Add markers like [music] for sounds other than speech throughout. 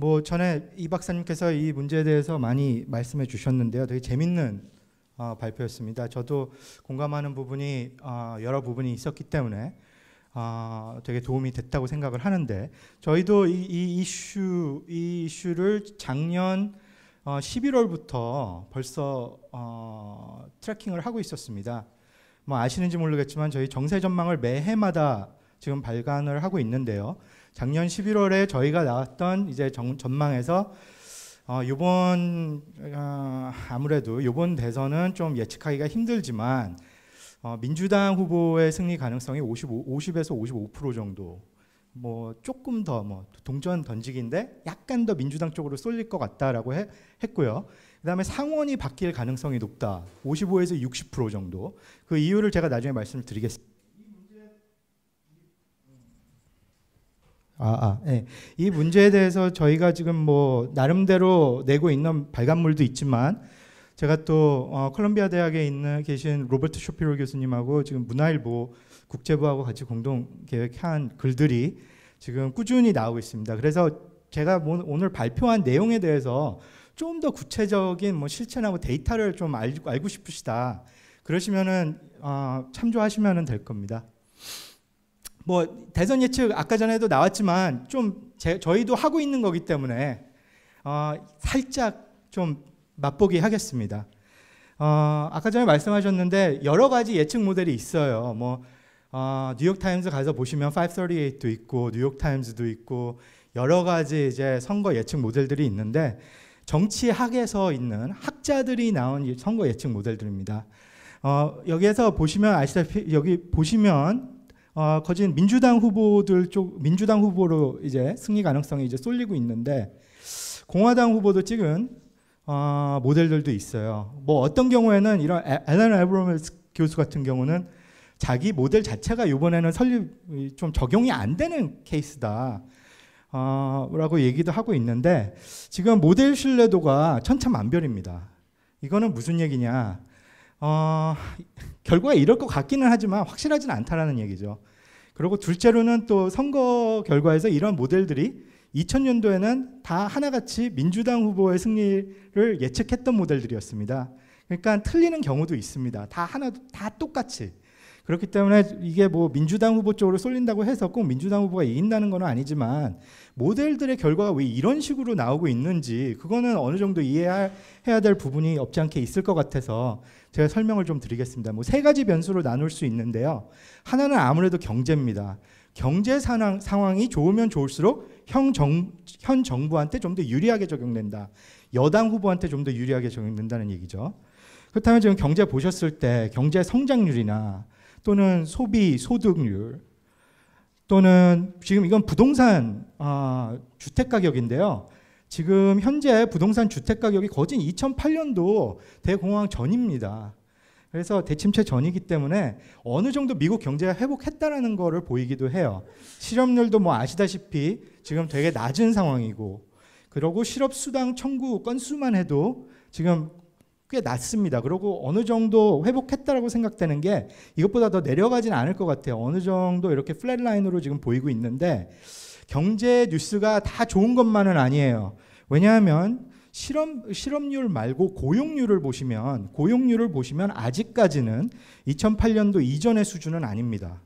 뭐 전에 이 박사님께서 이 문제에 대해서 많이 말씀해 주셨는데요. 되게 재밌는 어, 발표였습니다. 저도 공감하는 부분이 어, 여러 부분이 있었기 때문에 어, 되게 도움이 됐다고 생각을 하는데 저희도 이, 이 이슈 이 이슈를 작년 11월부터 어, 벌써 어, 트래킹을 하고 있었습니다. 뭐 아시는지 모르겠지만 저희 정세 전망을 매해마다 지금 발간을 하고 있는데요. 작년 11월에 저희가 나왔던 이제 정, 전망에서 어, 이번 어, 아무래도 이번 대선은 좀 예측하기가 힘들지만 어, 민주당 후보의 승리 가능성이 55, 50에서 55% 정도 뭐 조금 더 뭐 동전 던지기인데 약간 더 민주당 쪽으로 쏠릴 것 같다라고 해, 했고요. 그다음에 상원이 바뀔 가능성이 높다. 55에서 60% 정도. 그 이유를 제가 나중에 말씀드리겠습니다. 을 아, 아, 예. 이 문제에 대해서 저희가 지금 뭐 나름대로 내고 있는 발간물도 있지만 제가 또 어, 콜롬비아 대학에 있는 계신 로버트 쇼피로 교수님하고 지금 문화일보 국제부하고 같이 공동 계획한 글들이 지금 꾸준히 나오고 있습니다. 그래서 제가 오늘 발표한 내용에 대해서 좀 더 구체적인 뭐 실체나 뭐 데이터를 좀 알, 알고 싶으시다. 그러시면은 어, 참조하시면될 겁니다. 뭐 대선 예측 아까 전에도 나왔지만 좀 제, 저희도 하고 있는 거기 때문에 어, 살짝 좀 맛보기 하겠습니다. 어, 아까 전에 말씀하셨는데 여러 가지 예측 모델이 있어요. 뭐 어, 뉴욕 타임즈 가서 보시면 538도 있고 뉴욕 타임즈도 있고 여러 가지 이제 선거 예측 모델들이 있는데 정치학에서 있는 학자들이 나온 선거 예측 모델들입니다. 어, 여기에서 보시면 아시다시피 여기 보시면 어, 거진 민주당 후보들 쪽 민주당 후보로 이제 승리 가능성이 이제 쏠리고 있는데 공화당 후보도 찍은 어, 모델들도 있어요. 뭐 어떤 경우에는 이런 앨런 에브로멜스 교수 같은 경우는 자기 모델 자체가 이번에는 설립 좀 적용이 안 되는 케이스다. 어, 라고 얘기도 하고 있는데 지금 모델 신뢰도가 천차만별입니다. 이거는 무슨 얘기냐? 어, 결과가 이럴 것 같기는 하지만 확실하진 않다라는 얘기죠. 그리고 둘째로는 또 선거 결과에서 이런 모델들이 2000년도에는 다 하나같이 민주당 후보의 승리를 예측했던 모델들이었습니다. 그러니까 틀리는 경우도 있습니다. 다 하나 다 똑같이. 그렇기 때문에 이게 뭐 민주당 후보 쪽으로 쏠린다고 해서 꼭 민주당 후보가 이긴다는 건 아니지만 모델들의 결과가 왜 이런 식으로 나오고 있는지 그거는 어느 정도 이해해야 될 부분이 없지 않게 있을 것 같아서 제가 설명을 좀 드리겠습니다. 뭐 세 가지 변수로 나눌 수 있는데요. 하나는 아무래도 경제입니다. 경제 상황, 상황이 좋으면 좋을수록 형 정, 현 정부한테 좀 더 유리하게 적용된다. 여당 후보한테 좀 더 유리하게 적용된다는 얘기죠. 그렇다면 지금 경제 보셨을 때 경제 성장률이나 또는 소비 소득률 또는 지금 이건 부동산 아, 주택 가격인데요. 지금 현재 부동산 주택 가격이 거진 2008년도 대공황 전입니다. 그래서 대침체 전이기 때문에 어느 정도 미국 경제가 회복했다라는 거를 보이기도 해요. 실업률도 뭐 아시다시피 지금 되게 낮은 상황이고 그러고 실업 수당 청구 건수만 해도 지금 꽤 낮습니다. 그리고 어느 정도 회복했다라고 생각되는 게 이것보다 더 내려가진 않을 것 같아요. 어느 정도 이렇게 플랫 라인으로 지금 보이고 있는데 경제 뉴스가 다 좋은 것만은 아니에요. 왜냐하면 실업, 실업률 말고 고용률을 보시면 고용률을 보시면 아직까지는 2008년도 이전의 수준은 아닙니다.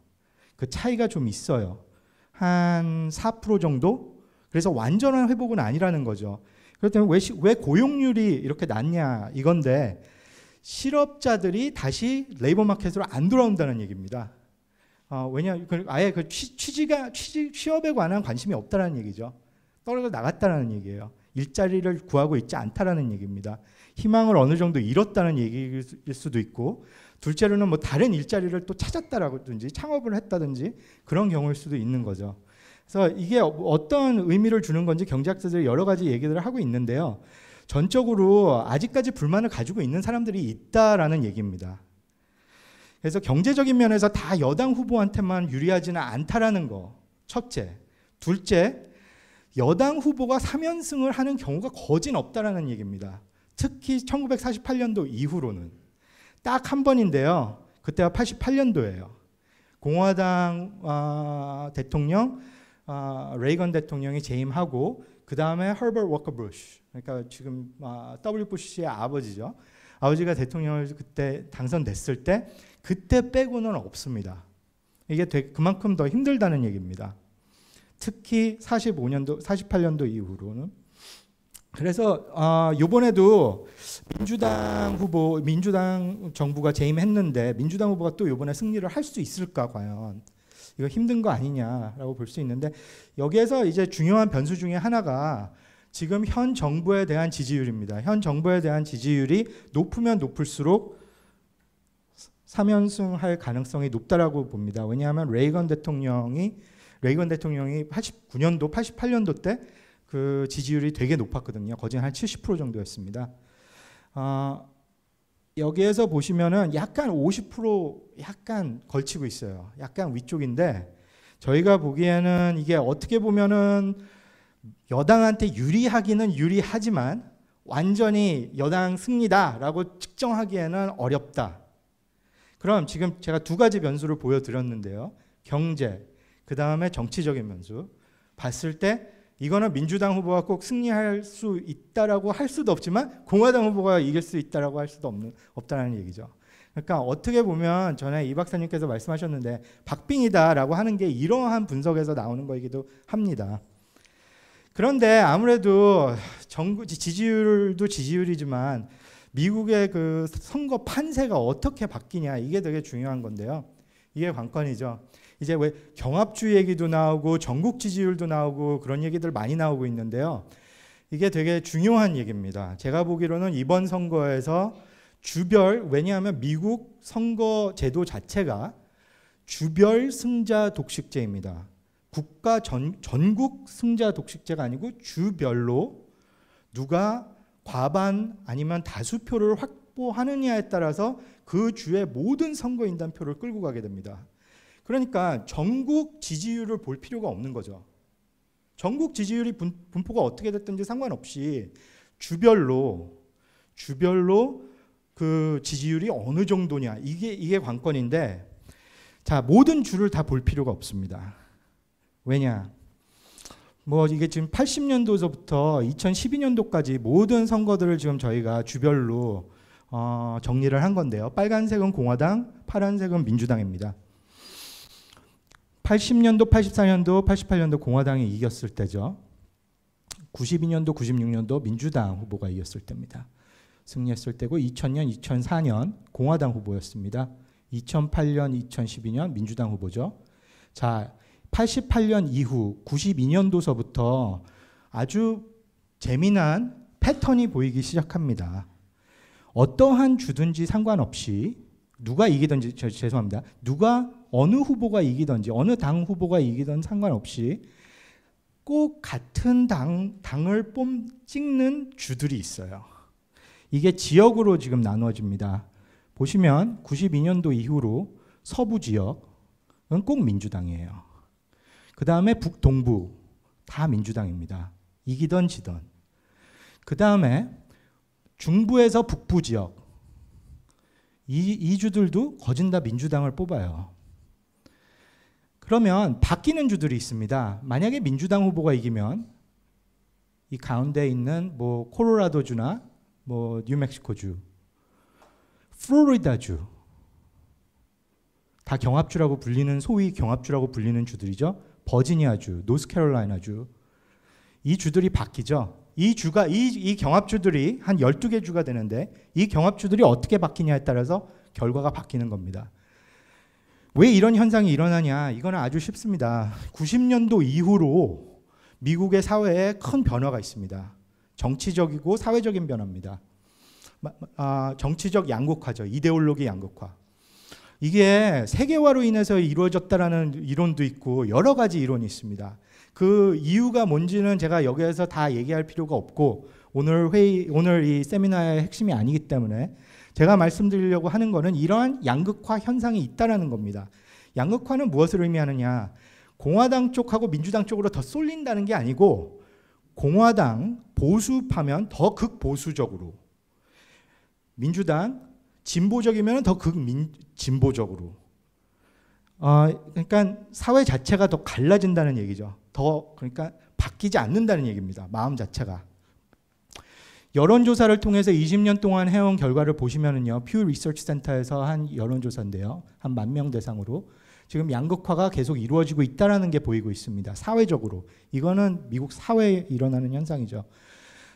그 차이가 좀 있어요. 한 4% 정도? 그래서 완전한 회복은 아니라는 거죠. 그렇다면 왜, 왜 고용률이 이렇게 낮냐 이건데 실업자들이 다시 레이버 마켓으로 안 돌아온다는 얘기입니다. 어, 왜냐 그, 아예 그 취, 취지가 취지, 취업에 관한 관심이 없다라는 얘기죠. 떨어져 나갔다라는 얘기예요. 일자리를 구하고 있지 않다라는 얘기입니다. 희망을 어느 정도 잃었다는 얘기일 수도 있고 둘째로는 뭐 다른 일자리를 또 찾았다라든지 창업을 했다든지 그런 경우일 수도 있는 거죠. 그래서 이게 어떤 의미를 주는 건지 경제학자들이 여러 가지 얘기들을 하고 있는데요. 전적으로 아직까지 불만을 가지고 있는 사람들이 있다라는 얘기입니다. 그래서 경제적인 면에서 다 여당 후보한테만 유리하지는 않다라는 거. 첫째. 둘째, 여당 후보가 3연승을 하는 경우가 거진 없다라는 얘기입니다. 특히 1948년도 이후로는 딱 한 번인데요. 그때가 88년도예요. 공화당 어, 대통령 어, 레이건 대통령이 재임하고 그 다음에 허버트 워커 부시 그러니까 지금 어, W 부시의 아버지죠. 아버지가 대통령을 그때 당선됐을 때 그때 빼고는 없습니다. 이게 그만큼 더 힘들다는 얘기입니다. 특히 45년도, 48년도 이후로는 그래서 아, 요번에도 민주당 후보, 민주당 정부가 재임했는데 민주당 후보가 또 요번에 승리를 할 수 있을까 과연 이거 힘든 거 아니냐라고 볼 수 있는데 여기에서 이제 중요한 변수 중에 하나가 지금 현 정부에 대한 지지율입니다. 현 정부에 대한 지지율이 높으면 높을수록 3연승할 가능성이 높다라고 봅니다. 왜냐하면 레이건 대통령이 레이건 대통령이 89년도, 88년도 때 그 지지율이 되게 높았거든요. 거진 한 70% 정도였습니다. 어, 여기에서 보시면은 약간 50% 약간 걸치고 있어요. 약간 위쪽인데 저희가 보기에는 이게 어떻게 보면은 여당한테 유리하기는 유리하지만 완전히 여당 승리다라고 측정하기에는 어렵다. 그럼 지금 제가 두 가지 변수를 보여드렸는데요. 경제, 그 다음에 정치적인 변수. 봤을 때 이거는 민주당 후보가 꼭 승리할 수 있다라고 할 수도 없지만 공화당 후보가 이길 수 있다라고 할 수도 없는 없다는 얘기죠. 그러니까 어떻게 보면 전에 이 박사님께서 말씀하셨는데 박빙이다라고 하는 게 이러한 분석에서 나오는 거이기도 합니다. 그런데 아무래도 정부 지지율도 지지율이지만 미국의 그 선거 판세가 어떻게 바뀌냐 이게 되게 중요한 건데요. 이게 관건이죠. 이제 왜 경합주의 얘기도 나오고 전국 지지율도 나오고 그런 얘기들 많이 나오고 있는데요. 이게 되게 중요한 얘기입니다. 제가 보기로는 이번 선거에서 주별 왜냐하면 미국 선거 제도 자체가 주별 승자 독식제입니다. 국가 전, 전국 승자 독식제가 아니고 주별로 누가 과반 아니면 다수표를 확보하느냐에 따라서 그 주의 모든 선거인단 표를 끌고 가게 됩니다. 그러니까 전국 지지율을 볼 필요가 없는 거죠. 전국 지지율이 분, 포가 어떻게 됐든지 상관없이 주별로 주별로 그 지지율이 어느 정도냐 이게 이게 관건인데 자 모든 주를 다 볼 필요가 없습니다. 왜냐 뭐 이게 지금 80년도서부터 2012년도까지 모든 선거들을 지금 저희가 주별로 어 정리를 한 건데요. 빨간색은 공화당, 파란색은 민주당입니다. 80년도, 84년도, 88년도 공화당이 이겼을 때죠. 92년도, 96년도 민주당 후보가 이겼을 때입니다. 승리했을 때고 2000년, 2004년 공화당 후보였습니다. 2008년, 2012년 민주당 후보죠. 자, 88년 이후 92년도서부터 아주 재미난 패턴이 보이기 시작합니다. 어떠한 주든지 상관없이 누가 이기든지 죄송합니다. 누가 어느 후보가 이기든지 어느 당 후보가 이기든 상관없이 꼭 같은 당 당을 뽐 찍는 주들이 있어요. 이게 지역으로 지금 나눠집니다. 보시면 92년도 이후로 서부 지역은 꼭 민주당이에요. 그 다음에 북동부 다 민주당입니다. 이기던 지던. 그 다음에 중부에서 북부 지역 이, 이 주들도 거진 다 민주당을 뽑아요. 그러면 바뀌는 주들이 있습니다. 만약에 민주당 후보가 이기면 이 가운데 있는 뭐 코로라도주나 뭐 뉴멕시코주, 플로리다주 다 경합주라고 불리는 소위 경합주라고 불리는 주들이죠. 버지니아주, 노스캐롤라이나주 이 주들이 바뀌죠. 이 주가 이, 이 경합주들이 한 12개 주가 되는데 이 경합주들이 어떻게 바뀌냐에 따라서 결과가 바뀌는 겁니다. 왜 이런 현상이 일어나냐? 이건 아주 쉽습니다. 90년도 이후로 미국의 사회에 큰 변화가 있습니다. 정치적이고 사회적인 변화입니다. 아, 정치적 양극화죠. 이데올로기 양극화. 이게 세계화로 인해서 이루어졌다라는 이론도 있고 여러 가지 이론이 있습니다. 그 이유가 뭔지는 제가 여기에서 다 얘기할 필요가 없고 오늘 회의 오늘 이 세미나의 핵심이 아니기 때문에 제가 말씀드리려고 하는 거는 이러한 양극화 현상이 있다라는 겁니다. 양극화는 무엇을 의미하느냐? 공화당 쪽하고 민주당 쪽으로 더 쏠린다는 게 아니고 공화당 보수파면 더 극보수적으로 민주당 진보적이면 더 극민 진보적으로. 어, 그러니까 사회 자체가 더 갈라진다는 얘기죠. 더 그러니까 바뀌지 않는다는 얘기입니다. 마음 자체가. 여론조사를 통해서 20년 동안 해온 결과를 보시면은요, 퓨 리서치 센터에서 한 여론조사인데요, 한 만명 대상으로 지금 양극화가 계속 이루어지고 있다라는 게 보이고 있습니다. 사회적으로 이거는 미국 사회에 일어나는 현상이죠.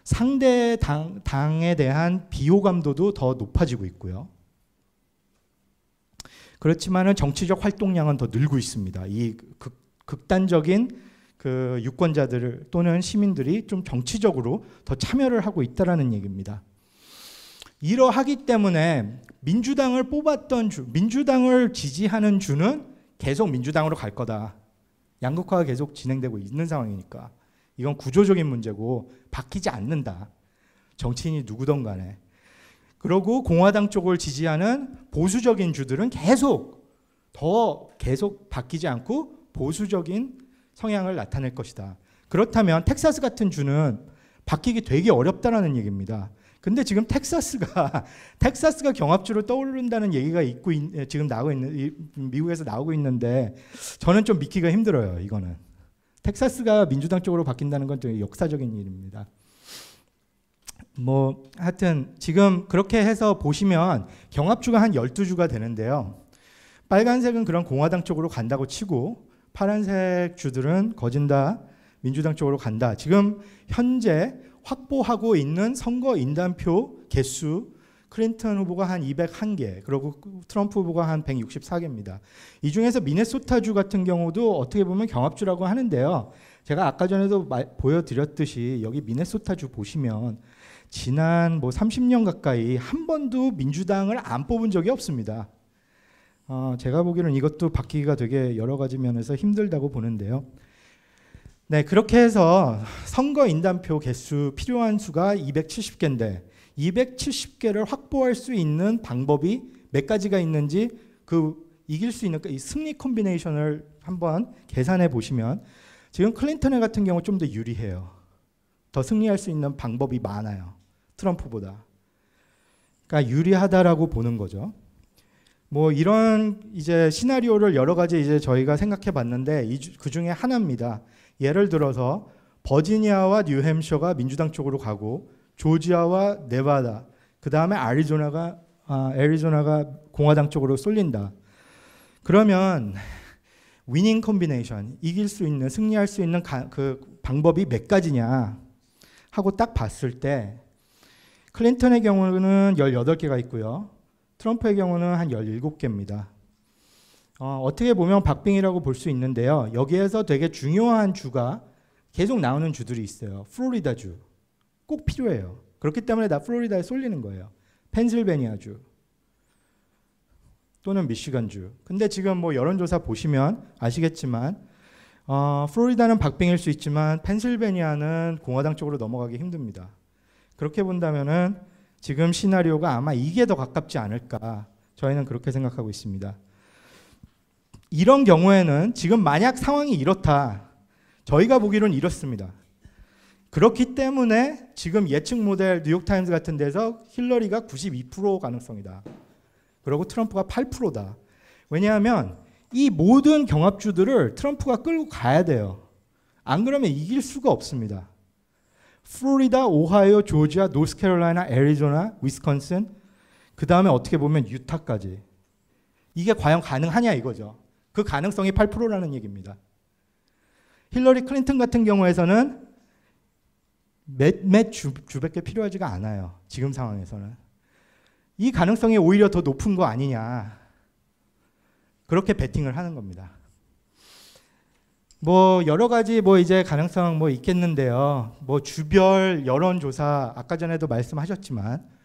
상대 당, 당에 대한 비호감도도 더 높아지고 있고요. 그렇지만은 정치적 활동량은 더 늘고 있습니다. 이 극, 극단적인 그 유권자들 또는 시민들이 좀 정치적으로 더 참여를 하고 있다라는 얘기입니다. 이러하기 때문에 민주당을 뽑았던 주, 민주당을 지지하는 주는 계속 민주당으로 갈 거다. 양극화가 계속 진행되고 있는 상황이니까. 이건 구조적인 문제고 바뀌지 않는다. 정치인이 누구든 간에. 그러고 공화당 쪽을 지지하는 보수적인 주들은 계속 더 계속 바뀌지 않고 보수적인 성향을 나타낼 것이다. 그렇다면 텍사스 같은 주는 바뀌기 되게 어렵다라는 얘기입니다. 근데 지금 텍사스가 [laughs] 텍사스가 경합주로 떠오른다는 얘기가 있고 지금 나오고 있는 미국에서 나오고 있는데 저는 좀 믿기가 힘들어요. 이거는 텍사스가 민주당 쪽으로 바뀐다는 건좀 역사적인 일입니다. 뭐 하여튼 지금 그렇게 해서 보시면 경합주가 한 12주가 되는데요. 빨간색은 그런 공화당 쪽으로 간다고 치고 파란색 주들은 거진다 민주당 쪽으로 간다. 지금 현재 확보하고 있는 선거 인단표 개수 클린턴 후보가 한 201개, 그리고 트럼프 후보가 한 164개입니다. 이 중에서 미네소타주 같은 경우도 어떻게 보면 경합주라고 하는데요. 제가 아까 전에도 마, 보여드렸듯이 여기 미네소타주 보시면 지난 뭐 30년 가까이 한 번도 민주당을 안 뽑은 적이 없습니다. 어, 제가 보기에는 이것도 바뀌기가 되게 여러 가지 면에서 힘들다고 보는데요. 네, 그렇게 해서 선거 인단표 개수 필요한 수가 270개인데 270개를 확보할 수 있는 방법이 몇 가지가 있는지 그 이길 수 있는 그 이 승리 콤비네이션을 한번 계산해 보시면 지금 클린턴의 같은 경우 좀 더 유리해요. 더 승리할 수 있는 방법이 많아요. 트럼프보다. 그러니까 유리하다라고 보는 거죠. 뭐 이런 이제 시나리오를 여러 가지 이제 저희가 생각해 봤는데 그 중에 하나입니다. 예를 들어서 버지니아와 뉴햄셔가 민주당 쪽으로 가고 조지아와 네바다, 그 다음에 아리조나가 아, 리조나가 공화당 쪽으로 쏠린다. 그러면 위닝 컨비네이션 이길 수 있는 승리할 수 있는 가, 그 방법이 몇 가지냐 하고 딱 봤을 때 클린턴의 경우는 18개가 있고요. 트럼프의 경우는 한 17개입니다. 어, 떻게 보면 박빙이라고 볼 수 있는데요. 여기에서 되게 중요한 주가 계속 나오는 주들이 있어요. 플로리다주. 꼭 필요해요. 그렇기 때문에 나 플로리다에 쏠리는 거예요. 펜실베니아주 또는 미시간주. 근데 지금 뭐 여론조사 보시면 아시겠지만 어, 플로리다는 박빙일 수 있지만 펜실베니아는 공화당 쪽으로 넘어가기 힘듭니다. 그렇게 본다면은 지금 시나리오가 아마 이게 더 가깝지 않을까 저희는 그렇게 생각하고 있습니다. 이런 경우에는 지금 만약 상황이 이렇다 저희가 보기로는 이렇습니다. 그렇기 때문에 지금 예측 모델 뉴욕타임스 같은 데서 힐러리가 92% 가능성이다. 그리고 트럼프가 8%다. 왜냐하면 이 모든 경합주들을 트럼프가 끌고 가야 돼요. 안 그러면 이길 수가 없습니다. 플로리다, 오하이오, 조지아, 노스캐롤라이나, 애리조나, 위스콘슨그 다음에 어떻게 보면 유타까지. 이게 과연 가능하냐 이거죠. 그 가능성이 8%라는 얘기입니다. 힐러리 클린턴 같은 경우에서는 몇몇 주, 주밖에 필요하지가 않아요. 지금 상황에서는. 이 가능성이 오히려 더 높은 거 아니냐. 그렇게 베팅을 하는 겁니다. 뭐 여러 가지 뭐 이제 가능성 뭐 있겠는데요. 뭐 주별 여론조사 아까 전에도 말씀하셨지만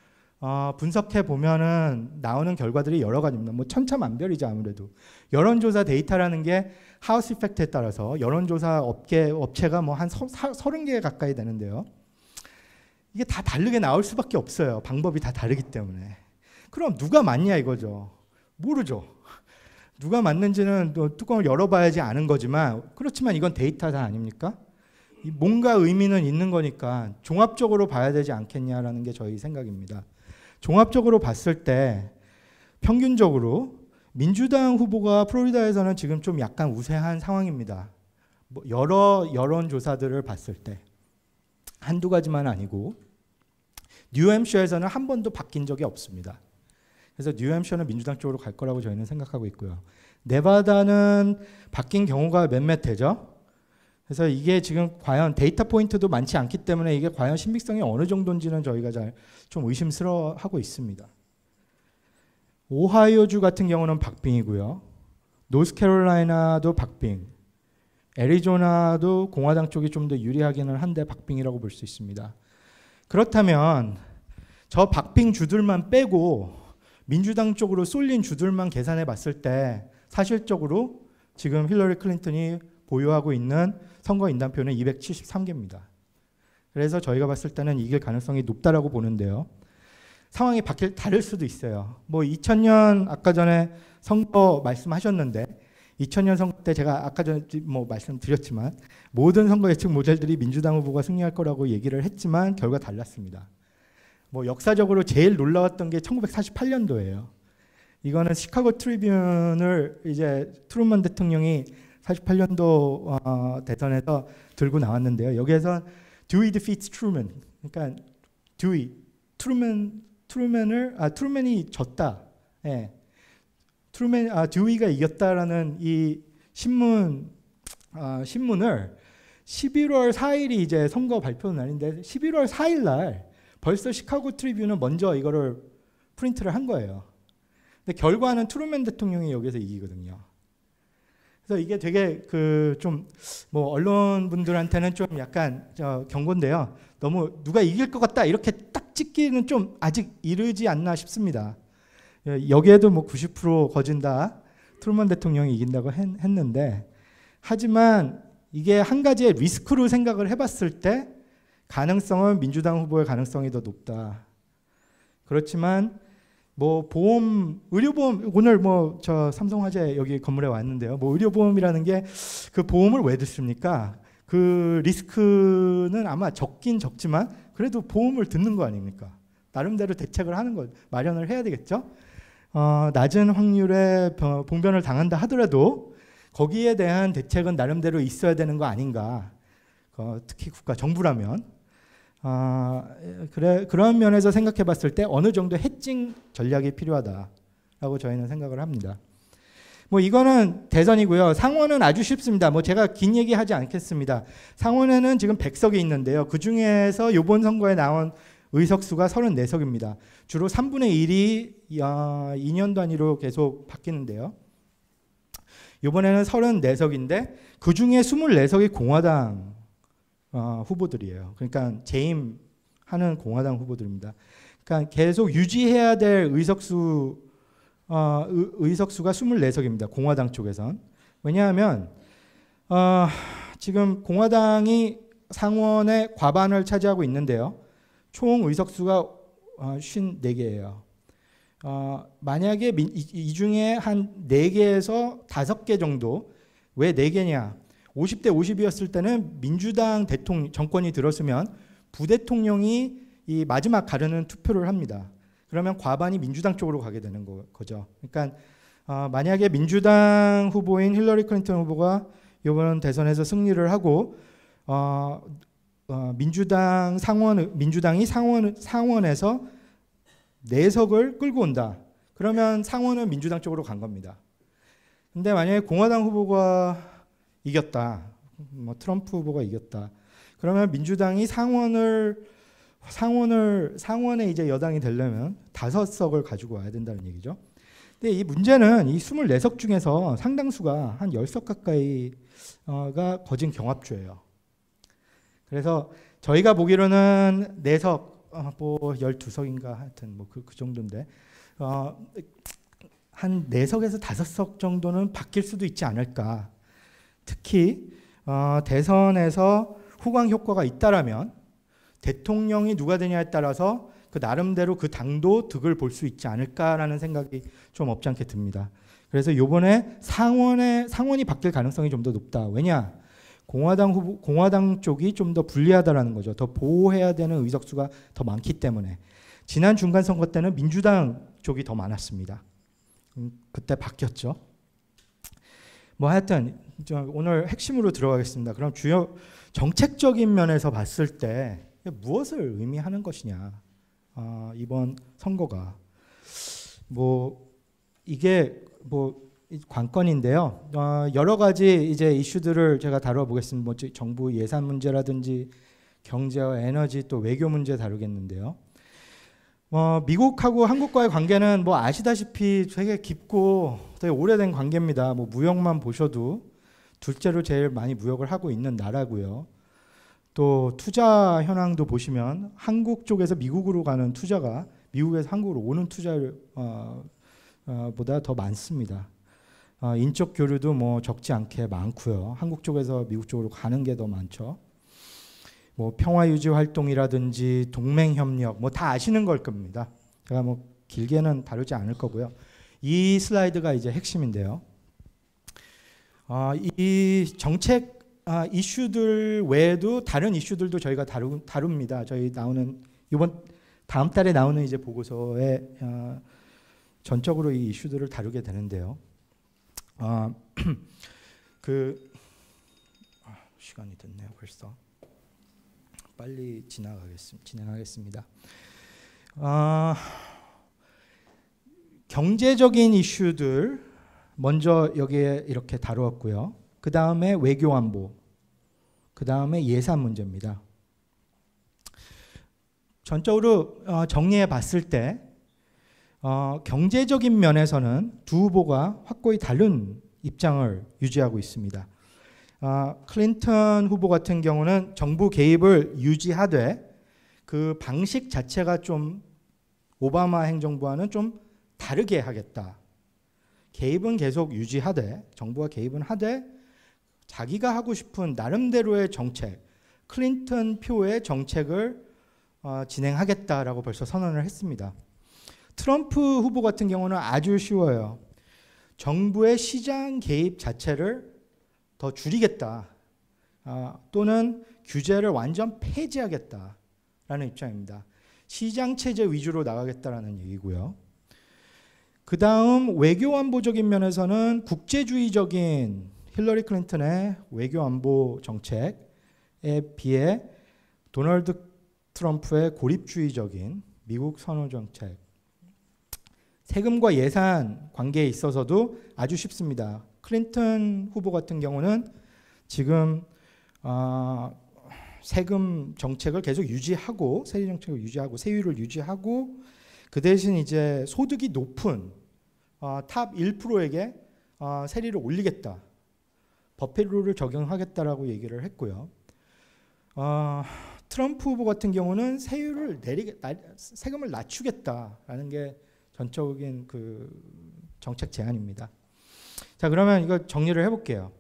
어, 분석해 보면은 나오는 결과들이 여러 가지입니다. 뭐 천차만별이죠 아무래도 여론조사 데이터라는 게 하우스 이펙트에 따라서 여론조사 업계 업체가 뭐 한 서른 개 가까이 되는데요. 이게 다 다르게 나올 수밖에 없어요. 방법이 다 다르기 때문에. 그럼 누가 맞냐 이거죠. 모르죠. 누가 맞는지는 또 뚜껑을 열어봐야지 아는 거지만 그렇지만 이건 데이터 다 아닙니까? 뭔가 의미는 있는 거니까 종합적으로 봐야 되지 않겠냐라는 게 저희 생각입니다. 종합적으로 봤을 때 평균적으로 민주당 후보가 플로리다에서는 지금 좀 약간 우세한 상황입니다. 뭐 여러 여론 조사들을 봤을 때 한두 가지만 아니고 뉴햄셔에서는 한 번도 바뀐 적이 없습니다. 그래서 뉴햄셔는 민주당 쪽으로 갈 거라고 저희는 생각하고 있고요. 네바다는 바뀐 경우가 몇몇 되죠. 그래서 이게 지금 과연 데이터 포인트도 많지 않기 때문에 이게 과연 신빙성이 어느 정도인지는 저희가 잘 좀 의심스러워하고 있습니다. 오하이오주 같은 경우는 박빙이고요. 노스캐롤라이나도 박빙. 애리조나도 공화당 쪽이 좀 더 유리하기는 한데 박빙이라고 볼 수 있습니다. 그렇다면 저 박빙 주들만 빼고 민주당 쪽으로 쏠린 주들만 계산해 봤을 때 사실적으로 지금 힐러리 클린턴이 보유하고 있는 선거인단표는 273개입니다. 그래서 저희가 봤을 때는 이길 가능성이 높다라고 보는데요. 상황이 바뀔 다를 수도 있어요. 뭐 2000년 아까 전에 선거 말씀하셨는데 2000년 선거 때 제가 아까 전에 뭐 말씀드렸지만 모든 선거 예측 모델들이 민주당 후보가 승리할 거라고 얘기를 했지만 결과 달랐습니다. 뭐 역사적으로 제일 놀라웠던 게 1948년도예요. 이거는 시카고 트리뷴을 이제 트루먼 대통령이 48년도 어, 대선에서 들고 나왔는데요. 여기에선 Dewey defeats Truman. 그러니까 Dewey, Truman, Truman을 아 Truman이 졌다. 예. Truman, 아 Dewey가 이겼다라는 이 신문 아, 신문을 11월 4일이 이제 선거 발표 날인데 11월 4일 날 벌써 시카고 트리뷴은 먼저 이거를 프린트를 한 거예요. 근데 결과는 트루맨 대통령이 여기서 이기거든요. 그래서 이게 되게 그 좀 뭐 언론 분들한테는 좀 약간 어, 경고인데요. 너무 누가 이길 것 같다 이렇게 딱 찍기는 좀 아직 이르지 않나 싶습니다. 예, 여기에도 뭐 90% 거진다 트루먼 대통령이 이긴다고 했, 했는데 하지만 이게 한 가지의 리스크로 생각을 해봤을 때 가능성은 민주당 후보의 가능성이 더 높다. 그렇지만 뭐 보험, 의료보험 오늘 뭐 저 삼성화재 여기 건물에 왔는데요. 뭐 의료보험이라는 게 그 보험을 왜 듣습니까? 그 리스크는 아마 적긴 적지만 그래도 보험을 듣는 거 아닙니까? 나름대로 대책을 하는 것 마련을 해야 되겠죠. 어, 낮은 확률의 봉변을 당한다 하더라도 거기에 대한 대책은 나름대로 있어야 되는 거 아닌가. 어, 특히 국가 정부라면 아, 그래, 그런 면에서 생각해 봤을 때 어느 정도 해칭 전략이 필요하다라고 저희는 생각을 합니다. 뭐 이거는 대선이고요. 상원은 아주 쉽습니다. 뭐 제가 긴 얘기 하지 않겠습니다. 상원에는 지금 100석이 있는데요. 그 중에서 요번 선거에 나온 의석수가 34석입니다. 주로 3분의 1이 2년 어, 단위로 계속 바뀌는데요. 이번에는 34석인데 그 중에 24석이 공화당 어, 후보들이에요. 그러니까 재임하는 공화당 후보들입니다. 그러니까 계속 유지해야 될 의석수 어, 의, 석수가 24석입니다. 공화당 쪽에선. 왜냐하면 어, 지금 공화당이 상원의 과반을 차지하고 있는데요. 총 의석수가 54개예요. 어, 어, 만약에 이, 이 중에 한 4개에서 5개 정도 왜 4개냐? 50대 50이었을 때는 민주당 대통령 정권이 들었으면 부대통령이 이 마지막 가르는 투표를 합니다. 그러면 과반이 민주당 쪽으로 가게 되는 거, 죠 그러니까 어, 만약에 민주당 후보인 힐러리 클린턴 후보가 이번 대선에서 승리를 하고 어, 어, 민주당 상원 민주당이 상원 상원에서 내석을 끌고 온다. 그러면 상원은 민주당 쪽으로 간 겁니다. 근데 만약에 공화당 후보가 이겼다. 뭐 트럼프 후보가 이겼다. 그러면 민주당이 상원을 상원을 상원에 이제 여당이 되려면 다섯 석을 가지고 와야 된다는 얘기죠. 근데 이 문제는 이 24석 중에서 상당수가 한 10석 가까이가 어, 거진 경합주예요. 그래서 저희가 보기로는 4석, 어, 뭐 12석인가 하여튼 뭐 그 그 정도인데 어, 한 4석에서 5석 정도는 바뀔 수도 있지 않을까 특히 어, 대선에서 후광 효과가 있다라면 대통령이 누가 되냐에 따라서 그 나름대로 그 당도 득을 볼 수 있지 않을까라는 생각이 좀 없지 않게 듭니다. 그래서 요번에 상원에 상원이 바뀔 가능성이 좀 더 높다. 왜냐? 공화당 후보 공화당 쪽이 좀 더 불리하다라는 거죠. 더 보호해야 되는 의석수가 더 많기 때문에 지난 중간 선거 때는 민주당 쪽이 더 많았습니다. 음, 그때 바뀌었죠. 뭐 하여튼 오늘 핵심으로 들어가겠습니다. 그럼 주요 정책적인 면에서 봤을 때 무엇을 의미하는 것이냐 아, 이번 선거가 뭐 이게 뭐 관건인데요. 어, 여러 가지 이제 이슈들을 제가 다뤄보겠습니다. 뭐 정부 예산 문제라든지 경제와 에너지 또 외교 문제 다루겠는데요. 어, 미국하고 한국과의 관계는 뭐 아시다시피 되게 깊고 되게 오래된 관계입니다. 뭐 무역만 보셔도 둘째로 제일 많이 무역을 하고 있는 나라고요. 또 투자 현황도 보시면 한국 쪽에서 미국으로 가는 투자가 미국에서 한국으로 오는 투자보다 어, 어, 더 많습니다. 어, 인적 교류도 뭐 적지 않게 많고요. 한국 쪽에서 미국 쪽으로 가는 게 더 많죠. 뭐 평화 유지 활동이라든지 동맹 협력 뭐 다 아시는 걸 겁니다. 제가 뭐 길게는 다루지 않을 거고요. 이 슬라이드가 이제 핵심인데요. 어, 이 정책 아, 이슈들 외에도 다른 이슈들도 저희가 다루, 다룹니다. 저희 나오는 이번 다음 달에 나오는 이제 보고서에 어, 전적으로 이 이슈들을 다루게 되는데요. 아, [clears throat] 그 아, 시간이 됐네요. 벌써 빨리 지나가겠습, 진행하겠습니다. 아, 경제적인 이슈들 먼저 여기에 이렇게 다루었고요. 그 다음에 외교안보, 그 다음에 예산 문제입니다. 전적으로 어, 정리해 봤을 때 어, 경제적인 면에서는 두 후보가 확고히 다른 입장을 유지하고 있습니다. 어, 클린턴 후보 같은 경우는 정부 개입을 유지하되 그 방식 자체가 좀 오바마 행정부와는 좀 다르게 하겠다. 개입은 계속 유지하되 정부가 개입은 하되 자기가 하고 싶은 나름대로의 정책 클린턴 표의 정책을 어, 진행하겠다라고 벌써 선언을 했습니다. 트럼프 후보 같은 경우는 아주 쉬워요. 정부의 시장 개입 자체를 더 줄이겠다. 어, 또는 규제를 완전 폐지하겠다라는 입장입니다. 시장 체제 위주로 나가겠다라는 얘기고요. 그 다음 외교 안보적인 면에서는 국제주의적인 힐러리 클린턴의 외교 안보 정책에 비해 도널드 트럼프의 고립주의적인 미국 선호 정책 세금과 예산 관계에 있어서도 아주 쉽습니다. 클린턴 후보 같은 경우는 지금 어, 세금 정책을 계속 유지하고 세율 정책을 유지하고 세율을 유지하고 그 대신 이제 소득이 높은 어, 탑 1%에게 어, 세리를 올리겠다. 버페룰을 적용하겠다라고 얘기를 했고요. 어, 트럼프 후보 같은 경우는 세율을 내리게 세금을 낮추겠다라는 게 전적인 그 정책 제안입니다. 자 그러면 이거 정리를 해볼게요.